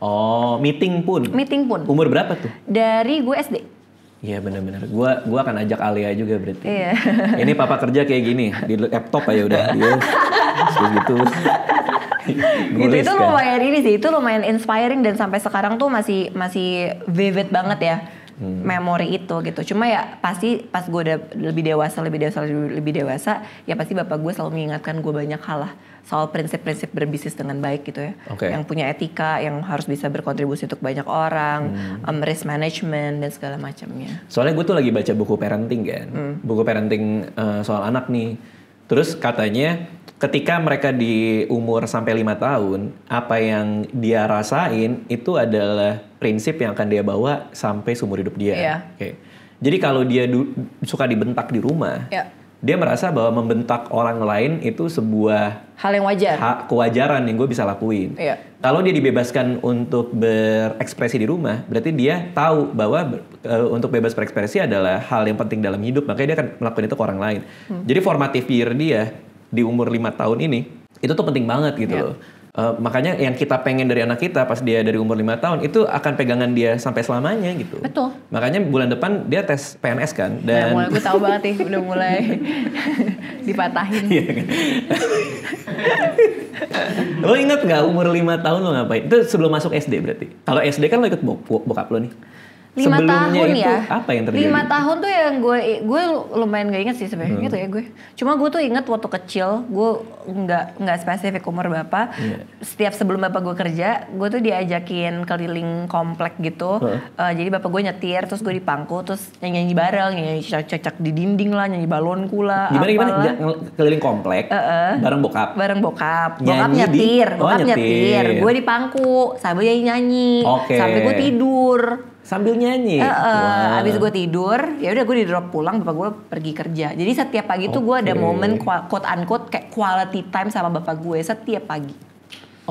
Speaker 1: Oh, meeting pun.
Speaker 2: Meeting pun. Umur berapa tuh? Dari gue SD.
Speaker 1: Iya benar-benar. Gua gua akan ajak Alia juga berarti. Iya. (laughs) Ini papa kerja kayak gini di laptop aja udah. Yes. Iya. gitu. gitu (laughs) itu kan. lumayan
Speaker 2: ini sih. Itu lumayan inspiring dan sampai sekarang tuh masih masih vivid banget ya hmm. memori itu gitu. Cuma ya pasti pas gue udah lebih dewasa, lebih dewasa, lebih dewasa, ya pasti bapak gue selalu mengingatkan gue banyak hal lah soal prinsip-prinsip berbisnis dengan baik gitu ya. Okay. Yang punya etika, yang harus bisa berkontribusi untuk banyak orang, hmm. um, risk management dan segala macamnya.
Speaker 1: Soalnya gue tuh lagi baca buku parenting kan, hmm. buku parenting uh, soal anak nih. Terus katanya ketika mereka di umur sampai lima tahun, apa yang dia rasain itu adalah prinsip yang akan dia bawa sampai seumur hidup dia. Yeah. Okay. Jadi kalau dia suka dibentak di rumah, yeah. dia merasa bahwa membentak orang lain itu sebuah
Speaker 2: hal yang wajar, ha-
Speaker 1: kewajaran yang gue bisa lakuin. Yeah. Kalau dia dibebaskan untuk berekspresi di rumah, berarti dia tahu bahwa uh, untuk bebas berekspresi adalah hal yang penting dalam hidup, makanya dia akan melakukan itu ke orang lain. Hmm. Jadi formatif year dia di umur lima tahun ini itu tuh penting banget gitu yeah. loh. Uh, makanya yang kita pengen dari anak kita pas dia dari umur lima tahun itu akan pegangan dia sampai selamanya gitu. Betul. Makanya bulan depan dia tes PNS kan iya, dan mulai, gue tahu (laughs) banget
Speaker 2: sih udah mulai (laughs) dipatahin.
Speaker 1: Iya kan? (laughs) lo inget nggak umur lima tahun lo ngapain? Itu sebelum masuk SD berarti. Kalau SD kan lo ikut bok bokap lo nih lima tahun itu ya apa yang terjadi lima
Speaker 2: tahun tuh yang gue gue lumayan gak inget sih sebenarnya hmm. gitu ya gue cuma gue tuh inget waktu kecil gue nggak nggak spesifik umur bapak yeah. setiap sebelum bapak gue kerja gue tuh diajakin keliling komplek gitu hmm. uh, jadi bapak gue nyetir terus gue dipangku terus nyanyi nyanyi bareng nyanyi cocok di dinding lah nyanyi balonku lah gimana apalah. gimana
Speaker 1: keliling komplek uh
Speaker 2: -uh. bareng
Speaker 1: bokap bareng bokap bokap nyetir di... oh, bokap nyetir, nyetir. gue dipangku
Speaker 2: pangku sambil nyanyi nyanyi okay. sampai gue tidur sambil nyanyi. Uh, uh, wow. Abis gue tidur, ya udah gue di drop pulang, bapak gue pergi kerja. Jadi setiap pagi okay. tuh gue ada momen quote unquote kayak quality time sama bapak gue setiap pagi.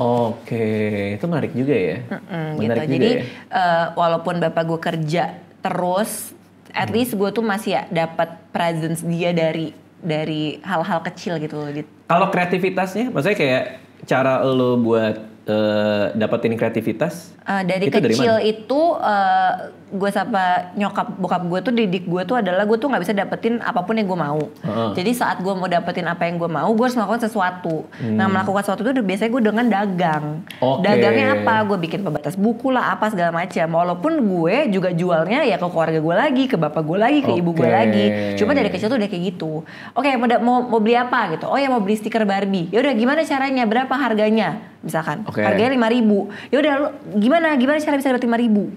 Speaker 1: Oke, okay. itu menarik juga ya.
Speaker 2: Mm-mm, gitu. menarik gitu. juga Jadi ya? uh, walaupun bapak gue kerja terus, at hmm. least gue tuh masih ya dapat presence dia dari dari hal-hal kecil gitu loh.
Speaker 1: Kalau kreativitasnya, maksudnya kayak cara lo buat Eh, dapetin kreativitas?
Speaker 2: Uh, dari itu kecil dari itu uh, eh, gue sama nyokap bokap gue tuh didik gue tuh adalah gue tuh nggak bisa dapetin apapun yang gue mau. uh Jadi saat gue mau dapetin apa yang gue mau, gue harus melakukan sesuatu. Hmm. Nah melakukan sesuatu itu biasanya gue dengan dagang.
Speaker 1: Okay. Dagangnya apa?
Speaker 2: Gue bikin pembatas buku lah, apa segala macam. Walaupun gue juga jualnya ya ke keluarga gue lagi, ke bapak gue lagi, ke okay. ibu gue lagi. Cuma dari kecil tuh udah kayak gitu. Oke okay, mau, mau mau beli apa gitu? Oh ya mau beli stiker Barbie. Ya udah gimana caranya? Berapa harganya? misalkan okay. harganya lima ribu ya udah gimana gimana cara bisa dapat lima ribu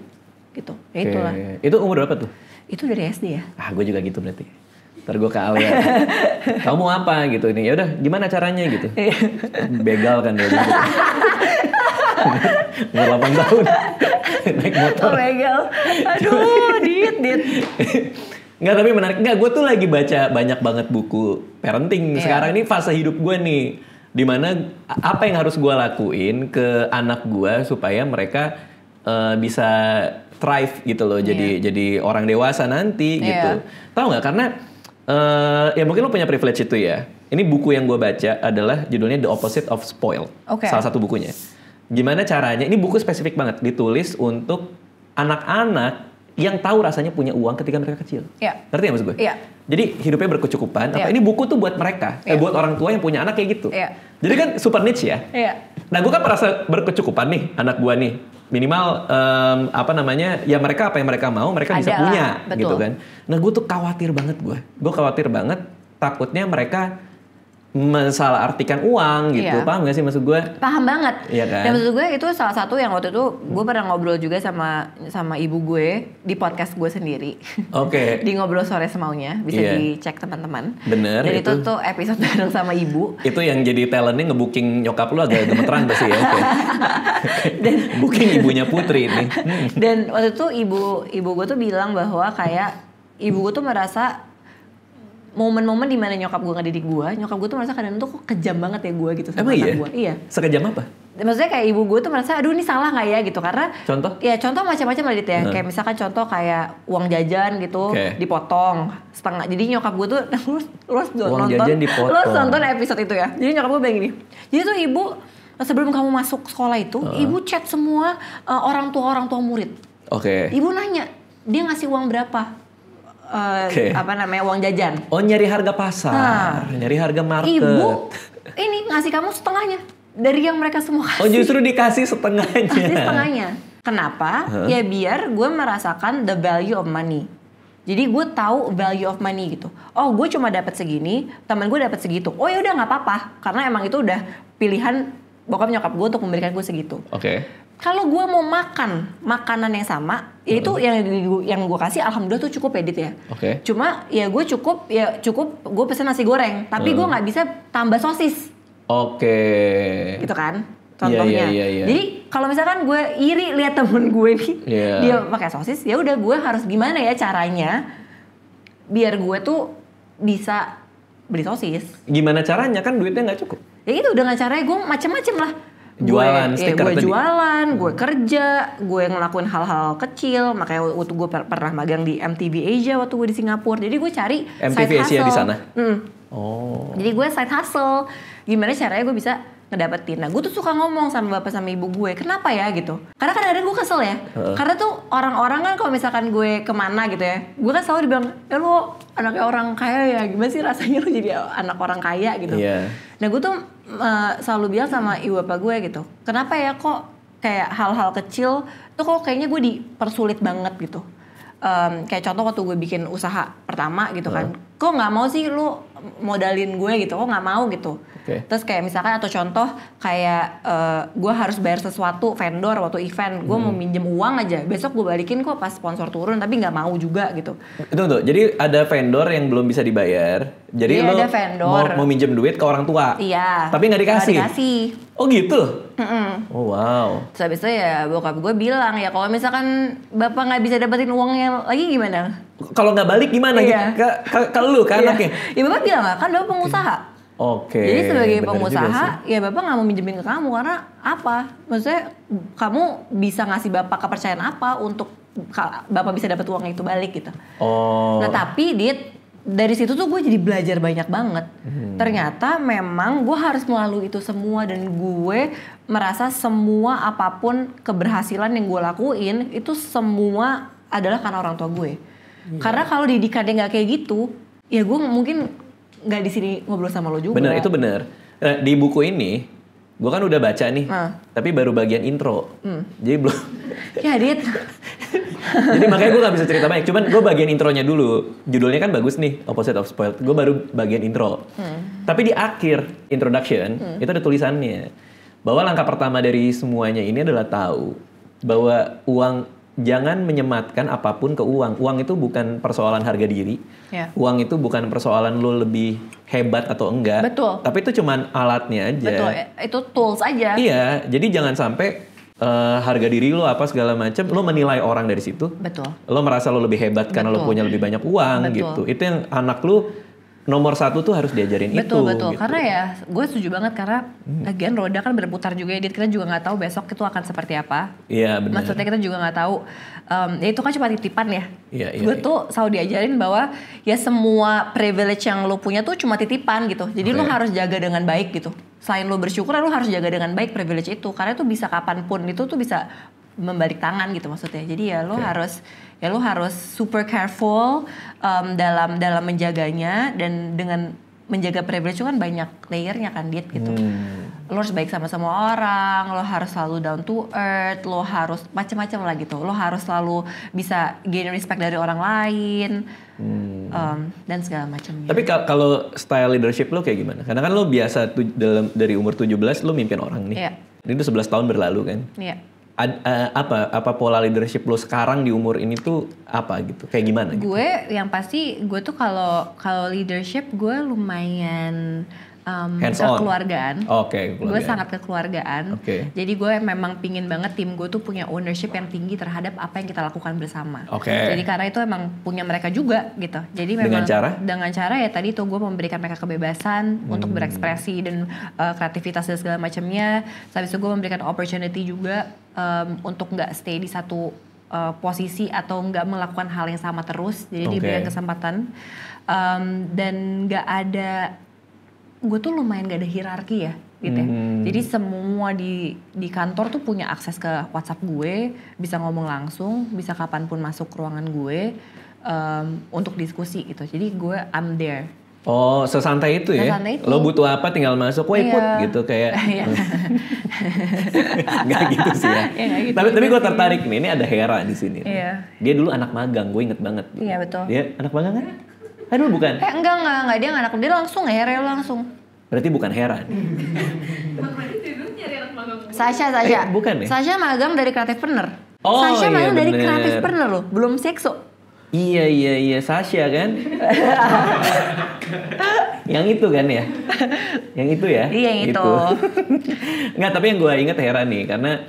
Speaker 2: gitu ya okay. itulah
Speaker 1: itu umur berapa tuh
Speaker 2: itu dari SD ya
Speaker 1: ah gue juga gitu berarti ntar gue ke Alia (laughs) kamu mau apa gitu ini ya udah gimana caranya gitu iya. begal kan dia gitu. (laughs) umur delapan tahun naik motor oh,
Speaker 2: begal aduh (laughs) dit dit
Speaker 1: Enggak tapi menarik. Enggak, gue tuh lagi baca banyak banget buku parenting. Yeah. Sekarang ini fase hidup gue nih dimana apa yang harus gue lakuin ke anak gue supaya mereka uh, bisa thrive gitu loh iya. jadi yeah. jadi orang dewasa nanti yeah. gitu tahu nggak karena uh, ya mungkin lo punya privilege itu ya ini buku yang gue baca adalah judulnya The Opposite of Spoil okay. salah satu bukunya gimana caranya ini buku spesifik banget ditulis untuk anak-anak yang tahu rasanya punya uang ketika mereka kecil. Yeah. Ngerti nggak maksud gue? Yeah. Jadi hidupnya berkecukupan. Yeah. Apa ini buku tuh buat mereka, yeah. eh, ya. buat orang tua yang punya anak kayak gitu. Yeah. Jadi kan super niche ya. Yeah. Nah gue kan merasa berkecukupan nih anak gue nih minimal um, apa namanya ya mereka apa yang mereka mau mereka Adalah. bisa punya gitu Betul. gitu kan. Nah gue tuh khawatir banget gue, gue khawatir banget takutnya mereka mensalah artikan uang gitu iya. paham gak sih maksud gue
Speaker 2: paham banget iya kan? dan maksud gue itu salah satu yang waktu itu gue pernah ngobrol juga sama sama ibu gue di podcast gue sendiri oke okay. (laughs) di ngobrol sore semaunya bisa iya. dicek teman-teman bener dan itu, itu tuh episode (laughs) bareng sama ibu
Speaker 1: itu yang jadi talentnya ngebooking nyokap lu agak gemeteran pasti ya okay. (laughs) dan booking ibunya putri ini
Speaker 2: dan waktu itu ibu ibu gue tuh bilang bahwa kayak ibu gue tuh merasa momen-momen di mana nyokap gue ngedidik gue, nyokap gue tuh merasa kadang, tuh kok kejam banget ya gue gitu sama Emang iya? gue. Iya. Sekejam apa? Maksudnya kayak ibu gue tuh merasa, aduh ini salah nggak ya gitu karena. Contoh? Ya contoh macam-macam lah gitu ya. Hmm. Kayak misalkan contoh kayak uang jajan gitu okay. dipotong setengah. Jadi nyokap gue tuh (laughs) lu, harus harus uang nonton. Jajan dipotong. Lu nonton episode itu ya. Jadi nyokap gue bilang gini. Jadi tuh ibu sebelum kamu masuk sekolah itu, hmm. ibu chat semua uh, orang tua orang tua murid. Oke. Okay. Ibu nanya dia ngasih uang berapa? uh, eh, okay. apa namanya uang jajan.
Speaker 1: Oh nyari harga pasar, nah, nyari harga market. Ibu
Speaker 2: ini ngasih kamu setengahnya dari yang mereka semua oh, kasih. Oh
Speaker 1: justru dikasih setengahnya. Kasih setengahnya.
Speaker 2: Kenapa? Huh? Ya biar gue merasakan the value of money. Jadi gue tahu value of money gitu. Oh gue cuma dapat segini, teman gue dapat segitu. Oh ya udah nggak apa-apa, karena emang itu udah pilihan bokap nyokap gue untuk memberikan gue segitu. Oke. Okay kalau gue mau makan makanan yang sama ya itu hmm. yang yang gue kasih alhamdulillah tuh cukup edit ya. Oke. Okay. Cuma ya gue cukup ya cukup gue pesen nasi goreng, tapi hmm. gue nggak bisa tambah sosis.
Speaker 1: Oke. Okay. Gitu kan? Iya, contohnya. Yeah, yeah, yeah, yeah. Jadi
Speaker 2: kalau misalkan gue iri lihat temen gue nih yeah. dia pakai sosis, ya udah gue harus gimana ya caranya biar gue tuh bisa beli sosis.
Speaker 1: Gimana caranya kan duitnya nggak cukup?
Speaker 2: Ya itu dengan nggak caranya gue macem-macem lah
Speaker 1: Ya, jualan gue, ya, gue jualan
Speaker 2: gue kerja gue ngelakuin hal-hal kecil makanya waktu gue pernah magang di MTV Asia waktu gue di Singapura jadi gue cari MTV side Asia hustle. di sana hmm.
Speaker 1: oh jadi
Speaker 2: gue side hustle gimana caranya gue bisa ngedapetin nah gue tuh suka ngomong sama bapak sama ibu gue kenapa ya gitu karena kadang-kadang gue kesel ya uh. karena tuh orang-orang kan kalau misalkan gue kemana gitu ya gue kan selalu dibilang eh lo anaknya orang kaya ya gimana sih rasanya lo jadi anak orang kaya gitu yeah. nah gue tuh uh, selalu bilang sama ibu apa gue gitu kenapa ya kok kayak hal-hal kecil tuh kok kayaknya gue dipersulit banget gitu um, kayak contoh waktu gue bikin usaha pertama gitu kan uh. kok nggak mau sih lu modalin gue gitu, kok oh, nggak mau gitu. Okay. Terus kayak misalkan atau contoh kayak uh, gue harus bayar sesuatu vendor waktu event, gue hmm. mau minjem uang aja, besok gue balikin kok pas sponsor turun, tapi nggak mau juga gitu.
Speaker 1: Itu tuh, jadi ada vendor yang belum bisa dibayar, jadi yeah, lo ada vendor. mau mau minjem duit ke orang tua,
Speaker 2: iya. Tapi nggak dikasih. dikasih.
Speaker 1: Oh gitu. Mm -mm. Oh wow.
Speaker 2: Terus itu ya bokap gue bilang ya kalau misalkan bapak nggak bisa dapetin uangnya lagi gimana?
Speaker 1: kalau nggak balik gimana iya. gitu ke, ke, lu kan iya.
Speaker 2: ya bapak bilang kan bapak pengusaha
Speaker 1: oke okay. jadi sebagai pengusaha
Speaker 2: ya bapak nggak mau minjemin ke kamu karena apa maksudnya kamu bisa ngasih bapak kepercayaan apa untuk bapak bisa dapat uang itu balik gitu
Speaker 1: oh. nah tapi
Speaker 2: dit dari situ tuh gue jadi belajar banyak banget. Hmm. Ternyata memang gue harus melalui itu semua dan gue merasa semua apapun keberhasilan yang gue lakuin itu semua adalah karena orang tua gue. Iya. Karena kalau didikannya nggak kayak gitu, ya gue mungkin nggak di sini ngobrol sama lo juga. Bener, itu
Speaker 1: bener. Eh, di buku ini, gue kan udah baca nih, hmm. tapi baru bagian intro. Hmm. Jadi belum. (laughs) Ya, Dit. (laughs) Jadi makanya gue gak bisa cerita banyak. Cuman gue bagian intronya dulu. Judulnya kan bagus nih, Opposite of Spoiled. Gue baru bagian intro. Hmm. Tapi di akhir introduction, hmm. itu ada tulisannya. Bahwa langkah pertama dari semuanya ini adalah tahu bahwa uang jangan menyematkan apapun ke uang. Uang itu bukan persoalan harga diri. Yeah. Uang itu bukan persoalan lo lebih hebat atau enggak. Betul. Tapi itu cuman alatnya aja. Betul.
Speaker 2: Itu tools aja. Iya.
Speaker 1: Jadi jangan sampai uh, harga diri lo apa segala macam, lo menilai orang dari situ. Betul. Lo merasa lo lebih hebat Betul. karena lo punya lebih banyak uang Betul. gitu. Itu yang anak lo nomor satu tuh harus diajarin betul, itu. Betul betul. Gitu.
Speaker 2: Karena ya, gue setuju banget karena hmm. lagian roda kan berputar juga ya. Kita juga nggak tahu besok itu akan seperti apa.
Speaker 1: Iya benar. Maksudnya kita
Speaker 2: juga nggak tahu. Um, ya itu kan cuma titipan ya. Iya iya. Gue ya. tuh selalu diajarin bahwa ya semua privilege yang lo punya tuh cuma titipan gitu. Jadi okay. Oh, lo iya. harus jaga dengan baik gitu. Selain lo bersyukur, lo harus jaga dengan baik privilege itu. Karena itu bisa kapanpun itu tuh bisa membalik tangan gitu maksudnya. Jadi ya lo okay. harus ya lu harus super careful um, dalam dalam menjaganya dan dengan menjaga privilege itu kan banyak layernya kan diet gitu. Hmm. Lo harus baik sama semua orang, lo harus selalu down to earth, lo harus macam-macam lah gitu. Lo harus selalu bisa gain respect dari orang lain hmm. um, dan segala macamnya.
Speaker 1: Tapi kalau style leadership lo kayak gimana? Karena kan lo biasa dalam dari umur 17 lo mimpin orang nih. Yeah. Ini tuh 11 tahun berlalu kan. Yeah ad, uh, apa apa pola leadership lo sekarang di umur ini tuh apa gitu kayak gimana gitu?
Speaker 2: gue yang pasti gue tuh kalau kalau leadership gue lumayan Um, Hands kekeluargaan, oke.
Speaker 1: Okay, gue sangat
Speaker 2: kekeluargaan. Okay. Jadi gue memang pingin banget tim gue tuh punya ownership yang tinggi terhadap apa yang kita lakukan bersama. Oke. Okay. Jadi karena itu emang punya mereka juga gitu. Jadi memang dengan cara, dengan cara ya tadi tuh gue memberikan mereka kebebasan hmm. untuk berekspresi dan uh, kreativitas dan segala macamnya. Tapi itu gue memberikan opportunity juga um, untuk nggak stay di satu uh, posisi atau nggak melakukan hal yang sama terus jadi okay. diberikan kesempatan um, dan nggak ada gue tuh lumayan gak ada hierarki ya gitu ya. Hmm. Jadi semua di di kantor tuh punya akses ke WhatsApp gue, bisa ngomong langsung, bisa kapanpun masuk ruangan gue um, untuk diskusi gitu. Jadi gue I'm there
Speaker 1: Oh, sesantai itu ya. Sesantai itu. Lo butuh apa tinggal masuk, wah ikut iya. gitu kayak. (laughs) Iya. (laughs) Gak gitu sih ya. ya gitu, tapi gitu tapi gue tertarik nih, ini ada Hera di sini. Iya. Dia dulu anak magang, gue inget banget.
Speaker 2: Iya betul. Dia
Speaker 1: anak magang kan? Aduh bukan. Eh,
Speaker 2: enggak enggak enggak dia anak dia langsung ya, Hera langsung.
Speaker 1: Berarti bukan Hera. (laughs)
Speaker 2: Sasha Sasha. Eh, bukan ya? Sasha magang dari Creative partner.
Speaker 1: Oh, Sasha iya, magang bener. dari Creative partner
Speaker 2: loh, belum sekso.
Speaker 1: Iya iya iya Sasha kan? (laughs) yang itu kan ya? Yang itu ya? Iya yang gitu. itu. Enggak, (laughs) tapi yang gue inget heran nih karena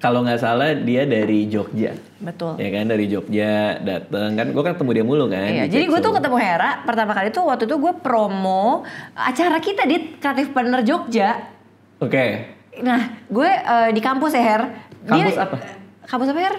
Speaker 1: kalau nggak salah dia dari Jogja. Betul. Ya kan dari Jogja dateng kan, gue kan ketemu dia mulu kan. Iya. Jadi gue tuh ketemu
Speaker 2: Hera pertama kali tuh waktu itu gue promo acara kita di Kreatif Partner Jogja. Oke. Okay. Nah, gue uh, di kampus ya Her. Kampus dia, apa? Kampus apa Her?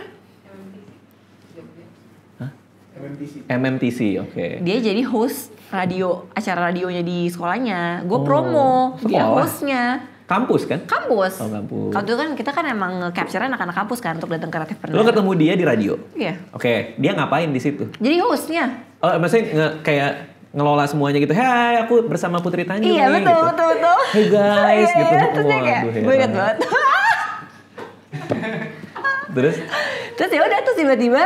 Speaker 1: MMTC. MMTC, oke. Okay.
Speaker 2: Dia jadi host radio acara radionya di sekolahnya. Gue oh, promo, sekolah. dia hostnya.
Speaker 1: Kampus kan? Kampus. Oh, kampus. Kalau itu kan
Speaker 2: kita kan emang capture anak-anak kampus kan untuk datang kreatif pernah. Lo
Speaker 1: ketemu dia di radio? Iya. Yeah. Oke, okay. dia ngapain di situ?
Speaker 2: Jadi hostnya.
Speaker 1: Oh, maksudnya nge kayak ngelola semuanya gitu. Hei, aku bersama Putri Tanjung. Iya, betul, gitu. betul,
Speaker 2: betul. Hey guys, gitu. Iya, yeah, kayak, gue inget banget. (laughs)
Speaker 1: (laughs) terus?
Speaker 2: terus ya udah tuh tiba-tiba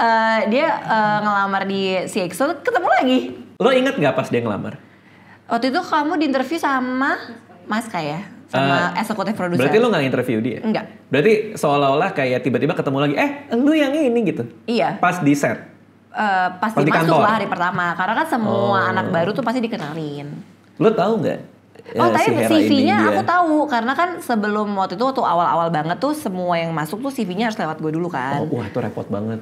Speaker 2: Eh, dia uh, ngelamar di CXO ketemu lagi.
Speaker 1: Lo inget gak pas dia ngelamar?
Speaker 2: Waktu itu kamu diinterview sama Mas kayak ya? sama uh, eksekutif produksi. Berarti lo
Speaker 1: nggak interview dia? Enggak. Berarti seolah-olah kayak tiba-tiba ketemu lagi, eh lu yang ini gitu? Iya. Pas di set?
Speaker 2: Uh, pas, pas di masuk lah hari pertama, karena kan semua oh. anak baru tuh pasti dikenalin.
Speaker 1: Lo tau gak? Oh, uh, tapi si CV-nya aku tahu
Speaker 2: karena kan sebelum waktu itu waktu awal-awal banget tuh semua yang masuk tuh CV-nya harus lewat gue dulu kan. Oh, wah
Speaker 1: itu repot banget.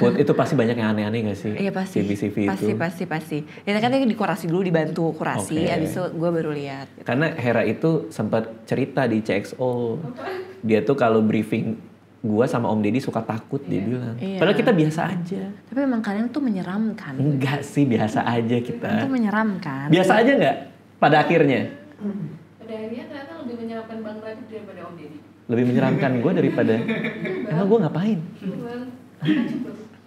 Speaker 1: Buat itu pasti banyak yang aneh-aneh gak sih? Iya pasti. CV CV pasti, itu. Pasti
Speaker 2: pasti pasti. Ya kan dikurasi dulu dibantu kurasi, okay. abis itu gue baru lihat.
Speaker 1: Karena Hera itu sempat cerita di CXO dia tuh kalau briefing gue sama Om Deddy suka takut yeah. dia iya. bilang. Yeah. Padahal kita biasa aja.
Speaker 2: Tapi emang kalian tuh menyeramkan.
Speaker 1: Enggak sih biasa aja kita. Itu
Speaker 2: menyeramkan. Biasa
Speaker 1: aja nggak? pada akhirnya pada akhirnya ternyata lebih menyeramkan bang Radit daripada om deddy lebih menyeramkan gue daripada iya, emang gue ngapain iya,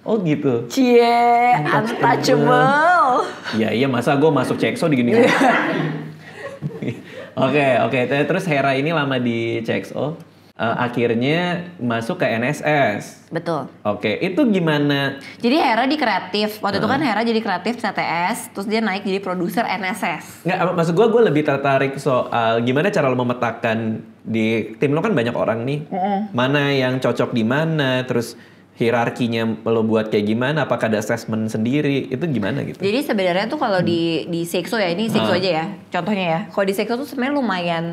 Speaker 1: Oh gitu. Cie, untouchable. Ya iya masa gue masuk Cexo di gini. Iya. (laughs) Oke oke okay, okay. terus Hera ini lama di CXO uh, akhirnya masuk ke NSS. Betul. Oke, itu gimana?
Speaker 2: Jadi Hera di kreatif. Waktu uh. itu kan Hera jadi kreatif CTS, terus dia naik jadi produser NSS.
Speaker 1: Nggak, maksud gua, gua lebih tertarik soal gimana cara lo memetakan di tim lo kan banyak orang nih. Mm -mm. Mana yang cocok di mana, terus hierarkinya lo buat kayak gimana? Apakah ada assessment sendiri? Itu gimana gitu?
Speaker 2: Jadi sebenarnya tuh kalau di hmm. di Sekso ya, ini Sekso aja ya, contohnya ya. Kalau di Sekso tuh sebenarnya lumayan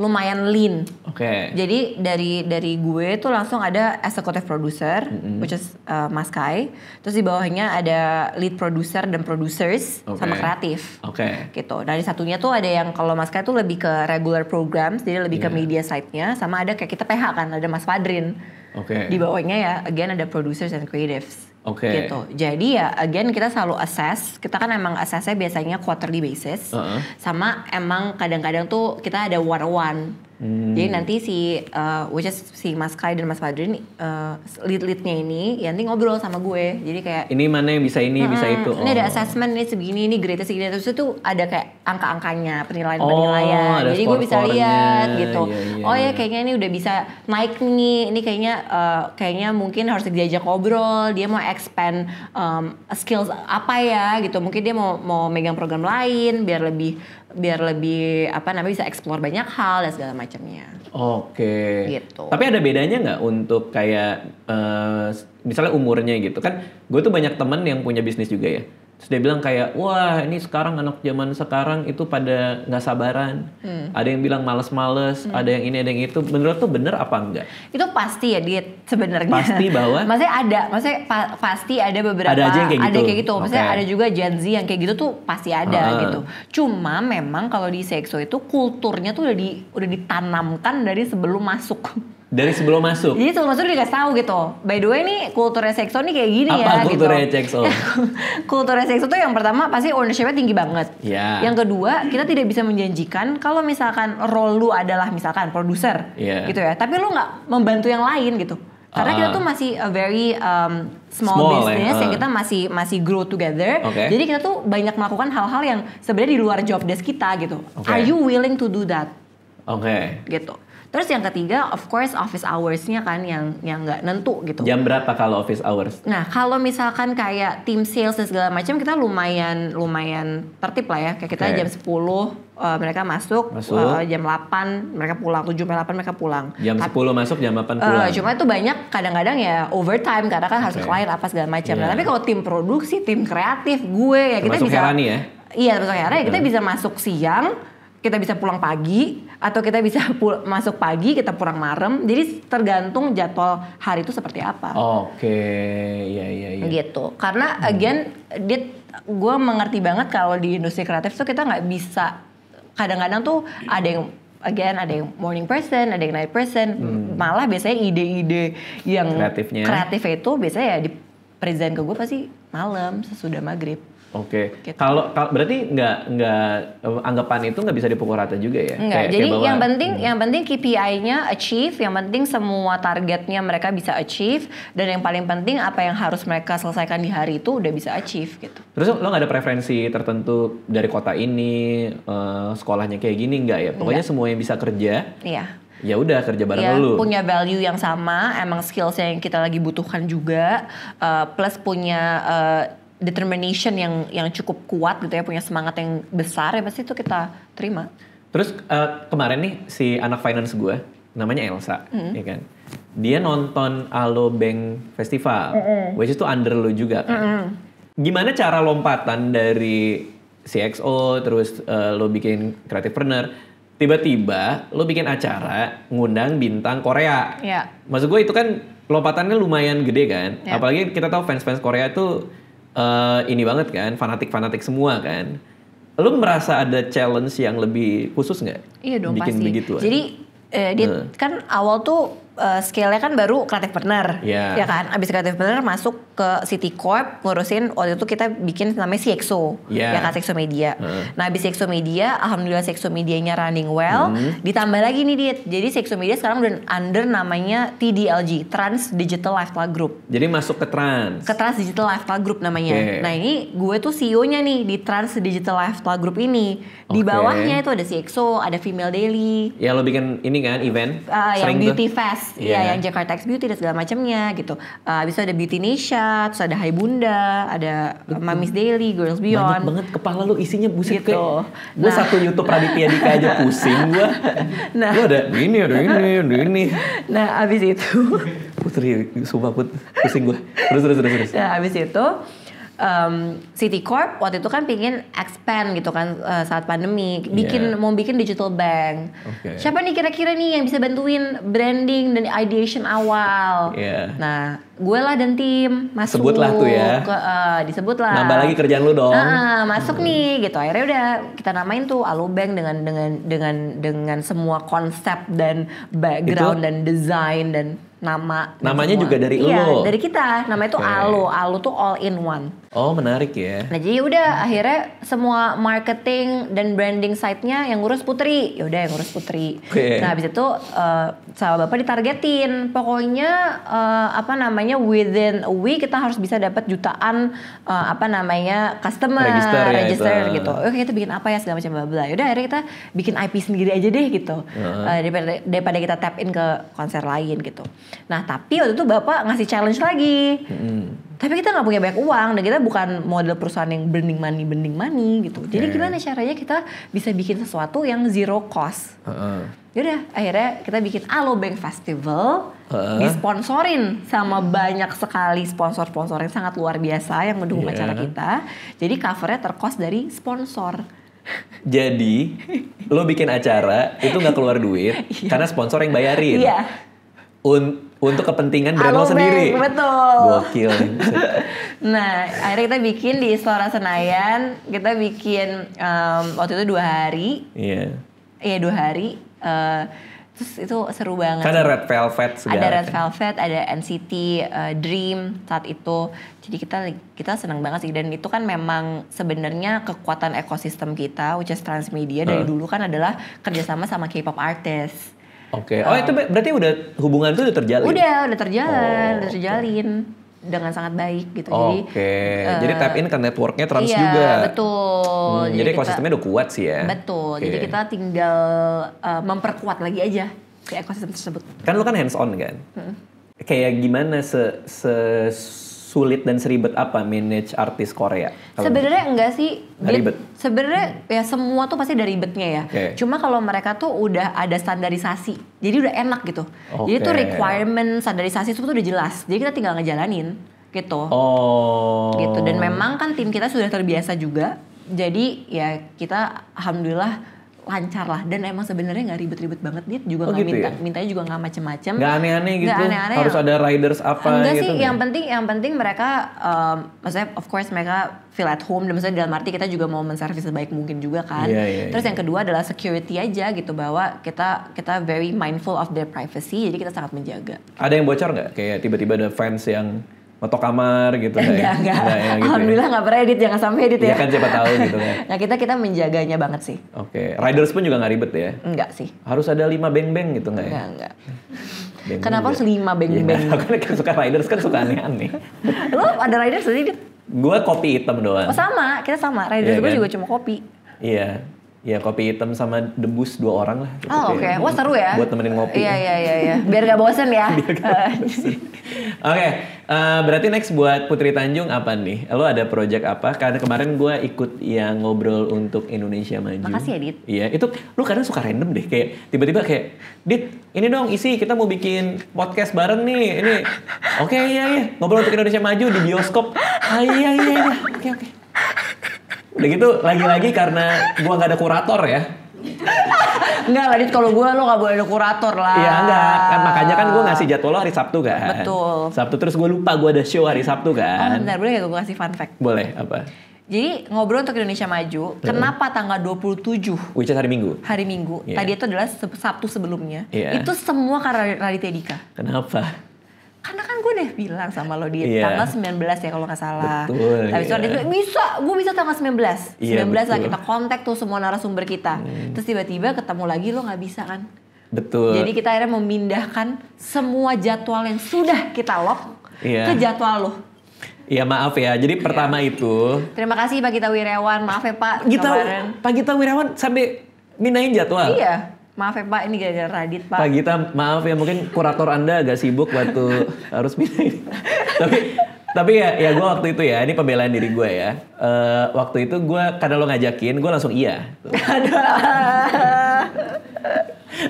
Speaker 2: lumayan lean. Oke. Okay. Jadi dari dari gue tuh langsung ada executive producer mm-hmm. which is uh, Mas Kai. Terus di bawahnya ada lead producer dan producers okay. sama kreatif. Oke. Okay. Gitu. Nah, di satunya tuh ada yang kalau Mas Kai tuh lebih ke regular programs, jadi lebih yeah. ke iya. media side nya sama ada kayak kita PH kan ada Mas Fadrin. Okay. Di bawahnya ya, again ada producers and creatives. Oke. Okay. Gitu. Jadi ya again kita selalu assess. Kita kan emang assessnya biasanya quarterly basis. Uh -uh. Sama emang kadang-kadang tuh kita ada one on one Hmm. Jadi nanti si uh, which is si Mas Kai dan Mas Fadrin uh, lead-leadnya ini ya nanti ngobrol sama gue. Jadi kayak
Speaker 1: ini mana yang bisa ini, hmm, bisa itu. Ini oh. ada assessment
Speaker 2: ini segini, ini grade segini terus itu ada kayak angka-angkanya, penilaian-penilaian. Oh, Jadi gue bisa lihat gitu. Iya, iya, oh ya iya. kayaknya ini udah bisa naik nih. Ini kayaknya uh, kayaknya mungkin harus diajak ngobrol, dia mau expand um, skills apa ya gitu. Mungkin dia mau mau megang program lain biar lebih biar lebih apa namanya bisa eksplor banyak hal dan segala macamnya.
Speaker 1: Oke. Gitu. Tapi ada bedanya nggak untuk kayak uh, misalnya umurnya gitu kan? Gue tuh banyak temen yang punya bisnis juga ya. Terus dia bilang kayak, wah ini sekarang anak zaman sekarang itu pada nggak sabaran. Hmm. Ada yang bilang males-males, hmm. ada yang ini, ada yang itu. Menurut tuh bener apa enggak?
Speaker 2: Itu pasti ya, Dit, sebenarnya. Pasti bahwa? (laughs) maksudnya ada, maksudnya pa pasti ada beberapa. Ada aja yang kayak gitu. Ada kayak gitu. Maksudnya ada juga Gen Z yang kayak gitu tuh pasti ada uh. gitu. Cuma memang kalau di sekso itu kulturnya tuh udah, di, udah ditanamkan dari sebelum masuk.
Speaker 1: (laughs) Dari sebelum masuk. Jadi iya,
Speaker 2: sebelum masuk dia dikasih tahu gitu. By the way nih kulturnya sekso nih kayak gini Apa ya. Apa gitu. kulturnya gitu. sekso? (laughs) kulturnya sekso tuh yang pertama pasti ownershipnya tinggi banget. Yeah. Yang kedua kita tidak bisa menjanjikan kalau misalkan role lu adalah misalkan produser yeah. gitu ya. Tapi lu gak membantu yang lain gitu. Karena uh, kita ah. tuh masih a very um, small, small eh, business eh, uh. yang kita masih masih grow together. Okay. Jadi kita tuh banyak melakukan hal-hal yang sebenarnya di luar job desk kita gitu. Okay. Are you willing to do that? Oke. Okay. Gitu. Terus yang ketiga, of course office hoursnya kan yang yang nggak nentu gitu. Jam
Speaker 1: berapa kalau office hours?
Speaker 2: Nah kalau misalkan kayak tim sales dan segala macam kita lumayan lumayan tertib lah ya. Kayak kita okay. jam 10 uh, eh, mereka masuk, masuk. Uh, jam 8 mereka pulang, 7 8 mereka pulang.
Speaker 1: Jam Tapi, 10 masuk, jam 8 eh, pulang. Uh, cuma
Speaker 2: itu banyak kadang-kadang ya overtime karena kan okay. harus klien apa segala macam. Yeah. Nah, iya. tapi kalau tim produksi, tim kreatif, gue ya termasuk kita bisa. Herani ya? Iya termasuk Herani, kita iya. bisa masuk siang, kita bisa pulang pagi atau kita bisa (laughs) masuk pagi kita pulang malam jadi tergantung jadwal hari itu seperti apa
Speaker 1: oke okay. iya iya iya gitu
Speaker 2: karena hmm. again dia gue mengerti banget kalau di industri kreatif tuh kita nggak bisa kadang-kadang tuh ada yang again ada yang morning person, ada yang night person. Hmm. Malah biasanya ide-ide yang kreatifnya kreatif itu biasanya ya di present ke gue pasti malam sesudah maghrib.
Speaker 1: Oke, okay. gitu. kalau berarti nggak nggak anggapan itu nggak bisa dipukul rata juga ya? Nggak. Kayak, Jadi kayak bahwa, yang penting hmm.
Speaker 2: yang penting KPI-nya achieve, yang penting semua targetnya mereka bisa achieve, dan yang paling penting apa yang harus mereka selesaikan di hari itu udah bisa achieve gitu.
Speaker 1: Terus lo nggak ada preferensi tertentu dari kota ini, uh, sekolahnya kayak gini nggak ya? Pokoknya enggak. semua yang bisa kerja. Iya ya udah kerja bareng ya, lu punya
Speaker 2: value yang sama emang skills yang kita lagi butuhkan juga uh, plus punya uh, determination yang yang cukup kuat gitu ya punya semangat yang besar ya pasti itu kita terima
Speaker 1: terus uh, kemarin nih si anak finance gue namanya Elsa mm. ya kan dia nonton Alo Bank Festival mm -mm. which is tuh under lo juga kan mm -mm. gimana cara lompatan dari CXO terus uh, lo bikin creative partner, tiba-tiba lo bikin acara ngundang bintang Korea. Yeah. Maksud gue itu kan lompatannya lumayan gede kan. Yeah. Apalagi kita tahu fans-fans Korea tuh Eh, ini banget kan, fanatik-fanatik semua kan. Lu merasa ada challenge yang lebih khusus nggak?
Speaker 2: Iya dong Bikin pasti. Begitu, Jadi eh, dia uh. kan awal tuh uh, eh, skillnya kan baru kreatif partner,
Speaker 1: yeah. ya iya kan.
Speaker 2: Abis kreatif partner masuk ke City Corp ngurusin waktu itu kita bikin namanya CXO, yeah. ya iya kan CXO Media. uh. Nah abis CXO Media, alhamdulillah CXO Medianya running well. Mm. Ditambah lagi nih dia, jadi CXO Media sekarang udah under namanya TDLG, Trans Digital Lifestyle Group.
Speaker 1: Jadi masuk ke Trans. Ke
Speaker 2: Trans Digital Lifestyle Group namanya. Okay. Nah ini gue tuh CEO-nya nih di Trans Digital Lifestyle Group ini.
Speaker 1: Di okay. bawahnya itu ada
Speaker 2: CXO, ada Female Daily.
Speaker 1: Ya lo bikin ini kan event? Uh, yang Beauty tuh.
Speaker 2: Fest. Yes, iya yeah. yeah, yang kan? Jakarta X Beauty dan segala macamnya gitu. Uh, habis itu ada Beauty Nisha, terus ada Hai Bunda, ada Mamis um, Daily, Girls Beyond. Banyak banget kepala lu isinya buset gitu. kayak. Gue nah. satu YouTube Raditya Dika aja pusing gue. (laughs) Nah, gue ada
Speaker 1: ini, ada ini, ada ini.
Speaker 2: Nah, habis itu.
Speaker 1: Putri, sumpah put, pusing gue. Terus, terus, terus, terus. Nah,
Speaker 2: abis itu um, Corp waktu itu kan pingin expand gitu kan uh, saat pandemi, bikin yeah. mau bikin digital bank. Okay. Siapa nih kira-kira nih yang bisa bantuin branding dan ideation awal? Yeah. Nah, gue lah dan tim masuk. Sebutlah tuh ya. Ke, uh, disebutlah.
Speaker 1: Nambah lagi kerjaan lu dong. Nah,
Speaker 2: masuk hmm. nih gitu. Akhirnya udah kita namain tuh Bank dengan dengan dengan dengan semua konsep dan background itu, dan design dan nama namanya semua. juga dari iya, lo dari kita nama itu okay. Alo Alo tuh all in one
Speaker 1: oh menarik ya
Speaker 2: nah jadi udah hmm. akhirnya semua marketing dan branding site-nya yang ngurus Putri ya udah yang ngurus Putri okay. nah habis itu uh, sama bapak ditargetin pokoknya uh, apa namanya within a week kita harus bisa dapat jutaan uh, apa namanya customer register, ya, register itu. gitu oke kita bikin apa ya segala macam bla bla ya udah akhirnya kita bikin IP sendiri aja deh gitu hmm. uh, daripada daripada kita tap in ke konser lain gitu Nah tapi waktu itu bapak ngasih challenge lagi. Hmm. Tapi kita nggak punya banyak uang dan kita bukan model perusahaan yang burning money, burning money gitu. Okay. Jadi gimana caranya kita bisa bikin sesuatu yang zero cost? Uh-uh. Yaudah akhirnya kita bikin Alo Bank Festival uh disponsorin sama banyak sekali sponsor-sponsor yang sangat luar biasa yang mendukung yeah. acara kita. Jadi covernya terkos dari sponsor.
Speaker 1: Jadi, lo bikin acara itu nggak keluar duit (laughs) iya. karena sponsor yang bayarin. Yeah un untuk kepentingan brand lo sendiri. Betul. Gokil.
Speaker 2: (laughs) nah, akhirnya kita bikin di Istora Senayan, kita bikin um, waktu itu dua hari. Iya. Yeah. Iya dua hari. Uh, terus itu seru banget. Kan ada Red
Speaker 1: Velvet segala. Ada Red
Speaker 2: Velvet, ada NCT uh, eh, Dream saat itu. Jadi kita kita senang banget sih dan itu kan memang sebenarnya kekuatan ekosistem kita which is transmedia uh. dari dulu kan adalah kerjasama sama K-pop artist
Speaker 1: Oke. Okay. Oh, itu berarti udah hubungan itu udah terjalin. Udah,
Speaker 2: udah terjalin, oh, udah terjalin okay. dengan sangat baik gitu. jadi Oke.
Speaker 1: Okay. Uh, jadi eh, tap in ke networknya trans iya, juga. Iya,
Speaker 2: betul. Hmm, jadi, jadi ekosistemnya
Speaker 1: udah kuat sih ya. Betul. Okay. Jadi kita
Speaker 2: tinggal uh, memperkuat lagi aja ke ekosistem tersebut.
Speaker 1: Kan lu kan hands on kan? Hmm. Kayak gimana se, se sulit dan seribet apa manage artis Korea? Sebenarnya
Speaker 2: enggak sih. ribet. Sebenarnya ya semua tuh pasti ada ribetnya ya. Okay. Cuma kalau mereka tuh udah ada standarisasi. Jadi udah enak gitu. Okay. Jadi tuh requirement standarisasi itu tuh udah jelas. Jadi kita tinggal ngejalanin gitu.
Speaker 1: Oh. Gitu dan memang
Speaker 2: kan tim kita sudah terbiasa juga. Jadi ya kita alhamdulillah lancar lah dan emang sebenarnya nggak ribet-ribet banget dia juga oh nggak oh, gitu minta ya? mintanya juga nggak macem-macem nggak aneh-aneh gitu gak aneh -aneh harus yang,
Speaker 1: ada riders apa enggak gitu sih yang
Speaker 2: penting yang penting mereka um, maksudnya of course mereka feel at home dan maksudnya dalam arti kita juga mau menservis sebaik mungkin juga kan yeah, yeah, terus yeah. yang iya. kedua adalah security aja gitu bahwa kita kita very mindful of their privacy jadi kita sangat menjaga
Speaker 1: ada yang bocor nggak kayak tiba-tiba ada fans yang motok kamar gitu eh, enggak, ya. enggak. enggak ya, gitu ya.
Speaker 2: Alhamdulillah nggak ya. pernah edit jangan sampai edit iya ya. Iya kan siapa tahu gitu kan. (laughs) nah kita kita menjaganya banget sih.
Speaker 1: Oke, okay. riders pun juga nggak ribet ya? Enggak sih. Harus ada lima beng-beng gitu nggak ya? Enggak enggak. Kenapa harus
Speaker 2: lima beng-beng?
Speaker 1: Ya, (laughs) kan, suka riders kan suka aneh-aneh.
Speaker 2: (laughs) Lo ada riders
Speaker 1: sendiri? Gue kopi hitam doang. Oh,
Speaker 2: sama, kita sama. Riders ya, gue kan? juga cuma kopi.
Speaker 1: Iya. Ya kopi hitam sama debus dua orang lah. Gitu, oh oke, okay. wah seru ya. Buat temenin ngopi. Iya iya iya. iya.
Speaker 2: Biar gak bosen ya. (laughs) (laughs) oke,
Speaker 1: okay. uh, eh, berarti next buat Putri Tanjung apa nih? Lo ada project apa? Karena kemarin gue ikut yang ngobrol untuk Indonesia Maju. Makasih ya Dit. Iya, itu lo kadang suka random deh. Kayak tiba-tiba kayak, Dit ini dong isi kita mau bikin podcast bareng nih. Ini, oke okay, iya iya. Ngobrol untuk Indonesia Maju di bioskop. Ah, iya iya iya, oke okay, oke. Okay. Udah gitu lagi-lagi karena gua nggak ada kurator ya.
Speaker 2: enggak lah, kalau gue lo gak boleh ada kurator lah. Iya enggak,
Speaker 1: kan makanya kan gue ngasih jadwal lo hari Sabtu kan. Betul. Sabtu terus gue lupa gue ada show hari Sabtu kan. Oh bentar,
Speaker 2: boleh gak gue kasih fun fact?
Speaker 1: Boleh, apa?
Speaker 2: Jadi ngobrol untuk Indonesia Maju, hmm. kenapa tanggal 27?
Speaker 1: Which is hari Minggu.
Speaker 2: Hari Minggu. Yeah. Tadi itu adalah Sabtu sebelumnya. Yeah. Itu semua karena Raditya Dika. Kenapa? karena kan gue udah bilang sama lo di yeah. tanggal 19 ya kalau gak salah. Betul. Tapi iya. yeah. bisa, gue bisa tanggal 19. Yeah, 19 betul. lah kita kontak tuh semua narasumber kita. Hmm. Terus tiba-tiba ketemu lagi lo gak bisa kan?
Speaker 1: Betul. Jadi kita
Speaker 2: akhirnya memindahkan semua jadwal yang sudah kita lock yeah. ke jadwal lo.
Speaker 1: Iya maaf ya. Jadi iya. pertama itu.
Speaker 2: Terima kasih Pak Gita Wirawan. Maaf ya Pak. Gita, kemarin.
Speaker 1: Pak Gita Wirawan sampai minain jadwal. Iya.
Speaker 2: Maaf ya Pak, ini gara-gara Radit Pak. Pak
Speaker 1: Gita, maaf ya mungkin kurator Anda agak sibuk waktu (laughs) harus pindahin. tapi tapi ya, ya gue waktu itu ya, ini pembelaan diri gue ya. Uh, waktu itu gue karena lo ngajakin, gue langsung iya.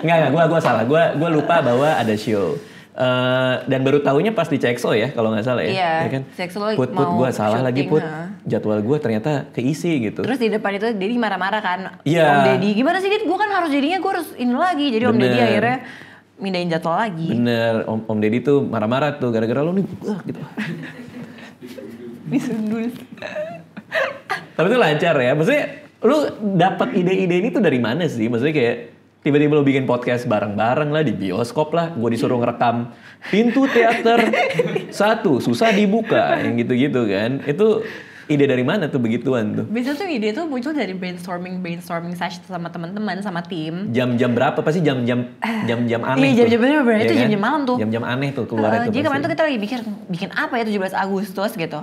Speaker 1: Enggak, enggak, gue gua salah. Gue gua lupa bahwa ada show. Uh, dan baru tahunya pas di CXO ya kalau nggak salah ya, iya, ya kan? CXO put put gue salah lagi put nah. jadwal gue ternyata keisi gitu. Terus
Speaker 2: di depan itu Dedi marah-marah kan,
Speaker 1: yeah. Om Dedi
Speaker 2: gimana sih Dit? Gue kan harus jadinya gue harus ini lagi, jadi Bener. Om Dedi akhirnya mindahin jadwal lagi.
Speaker 1: Bener, Om Om Dedi tuh marah-marah tuh gara-gara lo nih, uh, gitu.
Speaker 2: Disundul.
Speaker 1: Tapi itu lancar ya, maksudnya lu dapat ide-ide ini tuh dari mana sih? Maksudnya kayak tiba-tiba lo bikin podcast bareng-bareng lah di bioskop lah gue disuruh ngerekam pintu teater (laughs) satu susah dibuka yang gitu-gitu kan itu ide dari mana tuh begituan tuh?
Speaker 2: Biasanya tuh ide tuh muncul dari brainstorming brainstorming session sama teman-teman sama tim.
Speaker 1: Jam-jam berapa pasti jam-jam jam-jam aneh. Iya, jam-jam berapa? Itu iya kan? jam-jam malam tuh. Jam-jam aneh tuh keluar uh, itu. Jadi kemarin tuh
Speaker 2: kita lagi mikir bikin apa ya 17 Agustus gitu.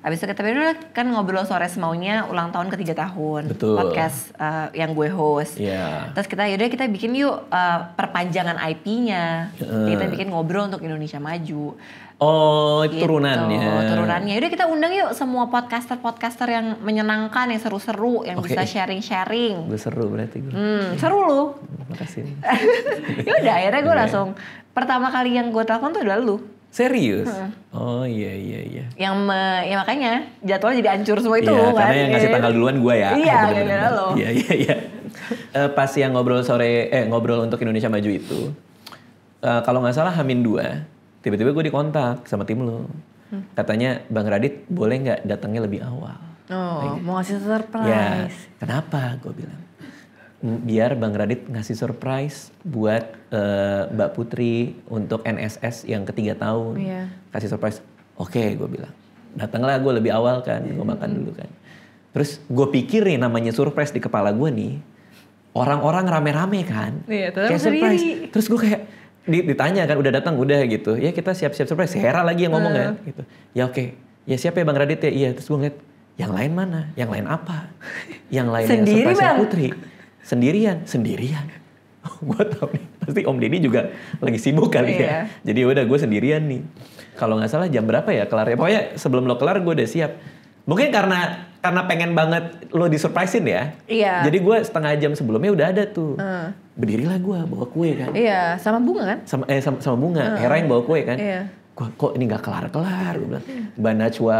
Speaker 2: Abis itu kita udah kan ngobrol sore semaunya ulang tahun ketiga tahun podcast eh, yang gue host. Yeah. Terus kita yaudah kita bikin yuk eh, perpanjangan IP-nya.
Speaker 1: Kita bikin
Speaker 2: ngobrol untuk Indonesia maju.
Speaker 1: Oh, gitu. turunannya. Turunannya.
Speaker 2: Udah kita undang yuk semua podcaster-podcaster yang menyenangkan, yang seru-seru, yang okay. bisa sharing-sharing.
Speaker 1: Gue seru berarti gue. Hmm, seru lu. Makasih. (laughs) ya udah akhirnya gue iya. langsung
Speaker 2: pertama kali yang gue telepon tuh adalah lu.
Speaker 1: Serius? Hmm. Oh iya iya iya.
Speaker 2: Yang me, ya makanya jadwal jadi hancur semua itu yeah, kan. Karena yang ngasih tanggal duluan
Speaker 1: gue ya. Iya, (laughs) gara-gara lo. Iya iya iya. uh, pas yang ngobrol sore eh ngobrol untuk Indonesia Maju itu uh, kalau nggak salah Hamin dua tiba-tiba gue dikontak sama tim lo, hmm. katanya bang Radit boleh nggak datangnya lebih awal oh like, gitu. mau ngasih surprise ya kenapa gue bilang biar bang Radit ngasih surprise buat uh, mbak Putri untuk NSS yang ketiga tahun yeah. kasih surprise oke okay, gue bilang datanglah gue lebih awal kan gue makan dulu kan terus gue pikir nih namanya surprise di kepala gue nih orang-orang rame-rame kan iya, kayak surprise terus gue kayak ditanya kan udah datang udah gitu ya kita siap-siap surprise Hera lagi yang ngomong uh. kan gitu ya oke okay. ya siapa ya Bang Radit ya iya terus gue ngeliat yang lain mana yang lain apa (laughs) yang lain Sendiri yang surprise Putri sendirian sendirian (laughs) gue tau nih pasti Om Deddy juga lagi sibuk kali yeah. ya iya. jadi udah gue sendirian nih kalau nggak salah jam berapa ya kelar ya pokoknya sebelum lo kelar gue udah siap mungkin karena karena pengen banget lo disurprisein ya. Iya. Jadi gue setengah jam sebelumnya udah ada tuh. Uh. Berdirilah gue bawa kue kan.
Speaker 2: Iya, sama bunga kan?
Speaker 1: Sama eh sama, sama bunga. Uh. Hera yang bawa kue kan. Iya. Gua, kok ini gak kelar kelar gue bilang. Iya. Mbak Najwa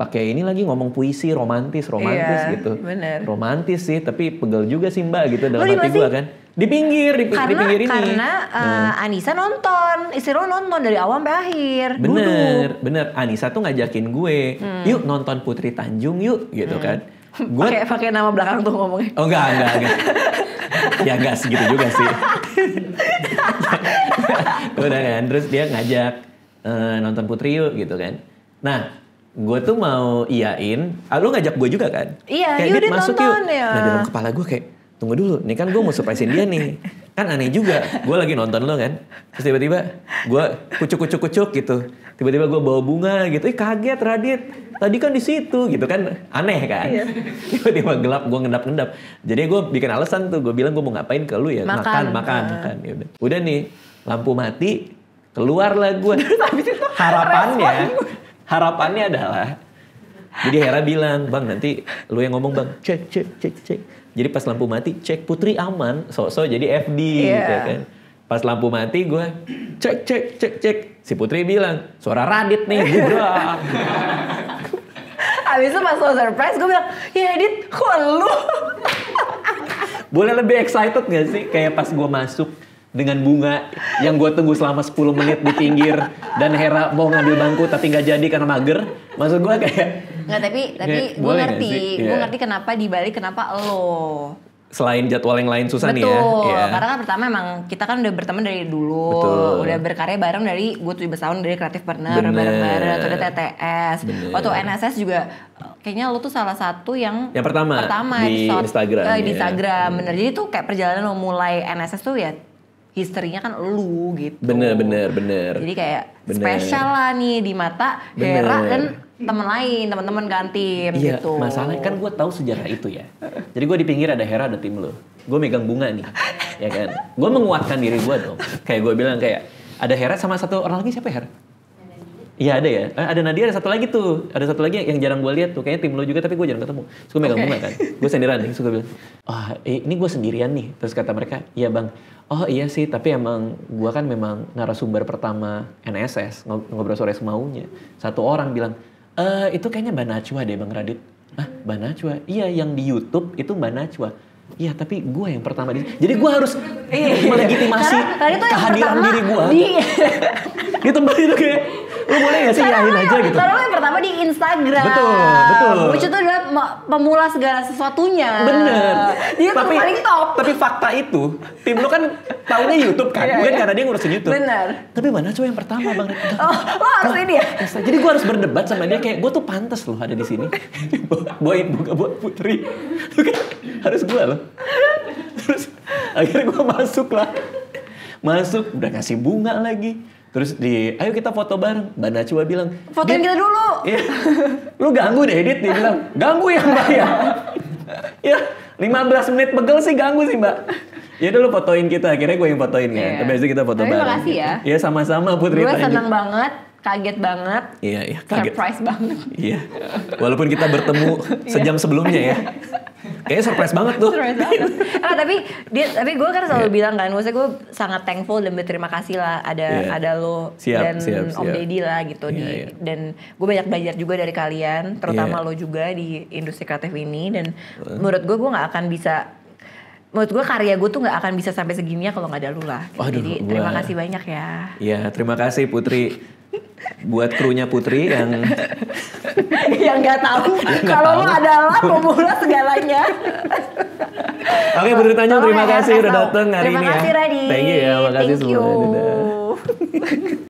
Speaker 1: pakai ini lagi ngomong puisi romantis romantis yeah, gitu bener. romantis sih tapi pegel juga sih mbak gitu dalam hati gue kan di pinggir di, karena, di pinggir ini karena uh,
Speaker 2: hmm. Anissa nonton istri nonton dari awal sampai akhir bener
Speaker 1: duduk. bener Anissa tuh ngajakin gue hmm. yuk nonton Putri Tanjung yuk gitu hmm. kan
Speaker 2: (laughs) gue pakai nama belakang tuh ngomongnya oh enggak enggak enggak
Speaker 1: (laughs) ya enggak segitu juga sih (laughs) udah kan terus dia ngajak uh, nonton Putri yuk gitu kan nah gue tuh mau iyain, ah, lu ngajak gue juga kan? Iya, kayak yuk masuk nonton, yuk. Ya. Nah dalam kepala gue kayak, tunggu dulu, nih kan gue mau surprisein dia nih. (laughs) Kan aneh juga, gue lagi nonton lo kan. Terus tiba-tiba gue kucuk-kucuk-kucuk gitu. Tiba-tiba gue bawa bunga gitu, eh kaget Radit. Tadi kan di situ gitu kan, aneh kan. tiba (laughs) Tiba-tiba gelap, gue ngendap-ngendap. Jadi gue bikin alasan tuh, gue bilang gue mau ngapain ke lu ya, makan, makan, makan. Ah. makan. Yaudah. Udah nih, lampu mati, keluarlah gue. harapannya, harapannya adalah jadi Hera bilang, "Bang, nanti lu yang ngomong, Bang. Cek cek cek cek." Jadi pas lampu mati, cek Putri aman, so-so jadi FD yeah. gitu iya. kan. Pas lampu mati gue cek cek cek cek. Si Putri bilang, "Suara Radit nih, gua."
Speaker 2: Abis itu pas lo surprise gue bilang, "Ya Radit, kok lu?"
Speaker 1: Boleh lebih excited gak sih kayak pas gue masuk dengan bunga yang gue tunggu selama 10 menit di pinggir dan Hera mau ngambil bangku tapi nggak jadi karena mager maksud gue kayak
Speaker 2: nggak tapi tapi gue ngerti gue iya. ngerti kenapa di Bali kenapa lo
Speaker 1: selain jadwal yang lain susah Betul, nih ya. Betul. Iya. Karena
Speaker 2: kan pertama emang kita kan udah berteman dari dulu, Betul. udah berkarya bareng dari gue tujuh tahun dari kreatif partner bareng-bareng atau udah TTS. Bener. Waktu NSS juga kayaknya lo tuh salah satu yang
Speaker 1: yang pertama, pertama di, di Instagram. Eh, di iya. Instagram,
Speaker 2: ya. bener. Jadi tuh kayak perjalanan lo mulai NSS tuh ya Histerinya kan lu gitu.
Speaker 1: Bener bener bener. Jadi
Speaker 2: kayak bener. spesial lah nih di mata Hera dan teman lain teman-teman ganti iya, gitu. Masalahnya kan
Speaker 1: gue tahu sejarah itu ya. Jadi gue di pinggir ada Hera ada tim lo. Gue megang bunga nih, ya kan. Gue menguatkan diri gue dong. Kayak gue bilang kayak ada Hera sama satu orang lagi siapa Hera? Iya ada ya. Eh, ada Nadia ada satu lagi tuh. Ada satu lagi yang jarang gue lihat tuh. Kayaknya tim lo juga tapi gue jarang ketemu. Terus gue megang okay. bunga kan. Gue sendirian nih. Suka bilang, oh, ini gue sendirian nih. Terus kata mereka, iya bang. Oh iya sih, tapi emang gue kan memang narasumber pertama NSS. Ngobrol sore semaunya. Satu orang bilang, eh itu kayaknya Mbak Najwa deh Bang Radit. Ah, Mbak Najwa? Iya, yang di Youtube itu Mbak Najwa. Iya, tapi gue yang pertama di Jadi gue harus eh, melegitimasi kehadiran diri gue. Di... tempat itu kayak, lu boleh gak sih yahin aja gitu karena
Speaker 2: yang pertama di Instagram betul betul Bucu itu adalah pemula segala sesuatunya bener dia tapi, paling top
Speaker 1: tapi fakta itu tim lu kan tahunya YouTube kan iya, bukan iya. karena dia ngurusin YouTube bener tapi mana cowok yang pertama bang (laughs) oh lo harus ini ya jadi gue harus berdebat sama dia kayak gue tuh pantas loh ada di sini (laughs) boy buka buat putri (laughs) kan harus gue loh terus akhirnya gue masuk lah masuk udah ngasih bunga lagi Terus di, ayo kita foto bareng. Mbak Najwa bilang, fotoin kita dulu. Iya, lu ganggu deh Edit, dia bilang, ganggu ya mbak ya. (laughs) ya, 15 menit pegel sih ganggu sih mbak. Ya dulu lu fotoin kita, akhirnya gue yang fotoin ya. Yeah. Tapi kita foto Tapi bareng. Terima kasih ya. Iya sama-sama Putri. Gue seneng
Speaker 2: banget kaget banget.
Speaker 1: Iya, iya, kaget.
Speaker 2: Surprise banget.
Speaker 1: Iya. Walaupun kita bertemu (laughs) iya. sejam sebelumnya ya. Kayaknya surprise banget tuh. Surprise banget.
Speaker 2: nah, tapi dia tapi gue kan selalu yeah. bilang kan, maksudnya gue sangat thankful dan berterima kasih lah ada yeah. ada lo siap, dan siap, Om Deddy lah gitu yeah, di yeah. dan gue banyak belajar juga dari kalian, terutama yeah. lo juga di industri kreatif ini dan menurut gue gue nggak akan bisa menurut gue karya gue tuh gak akan bisa sampai segininya kalau gak ada lu lah. Gitu. Jadi terima kasih banyak ya.
Speaker 1: Iya terima kasih Putri buat krunya Putri yang
Speaker 2: (laughs) yang nggak tahu kalau lo adalah pemula segalanya.
Speaker 1: Oke, Putri Tanjung terima kasih udah datang hari ini. terima ya. kasih, Radhi. Thank you ya, makasih semua. (laughs)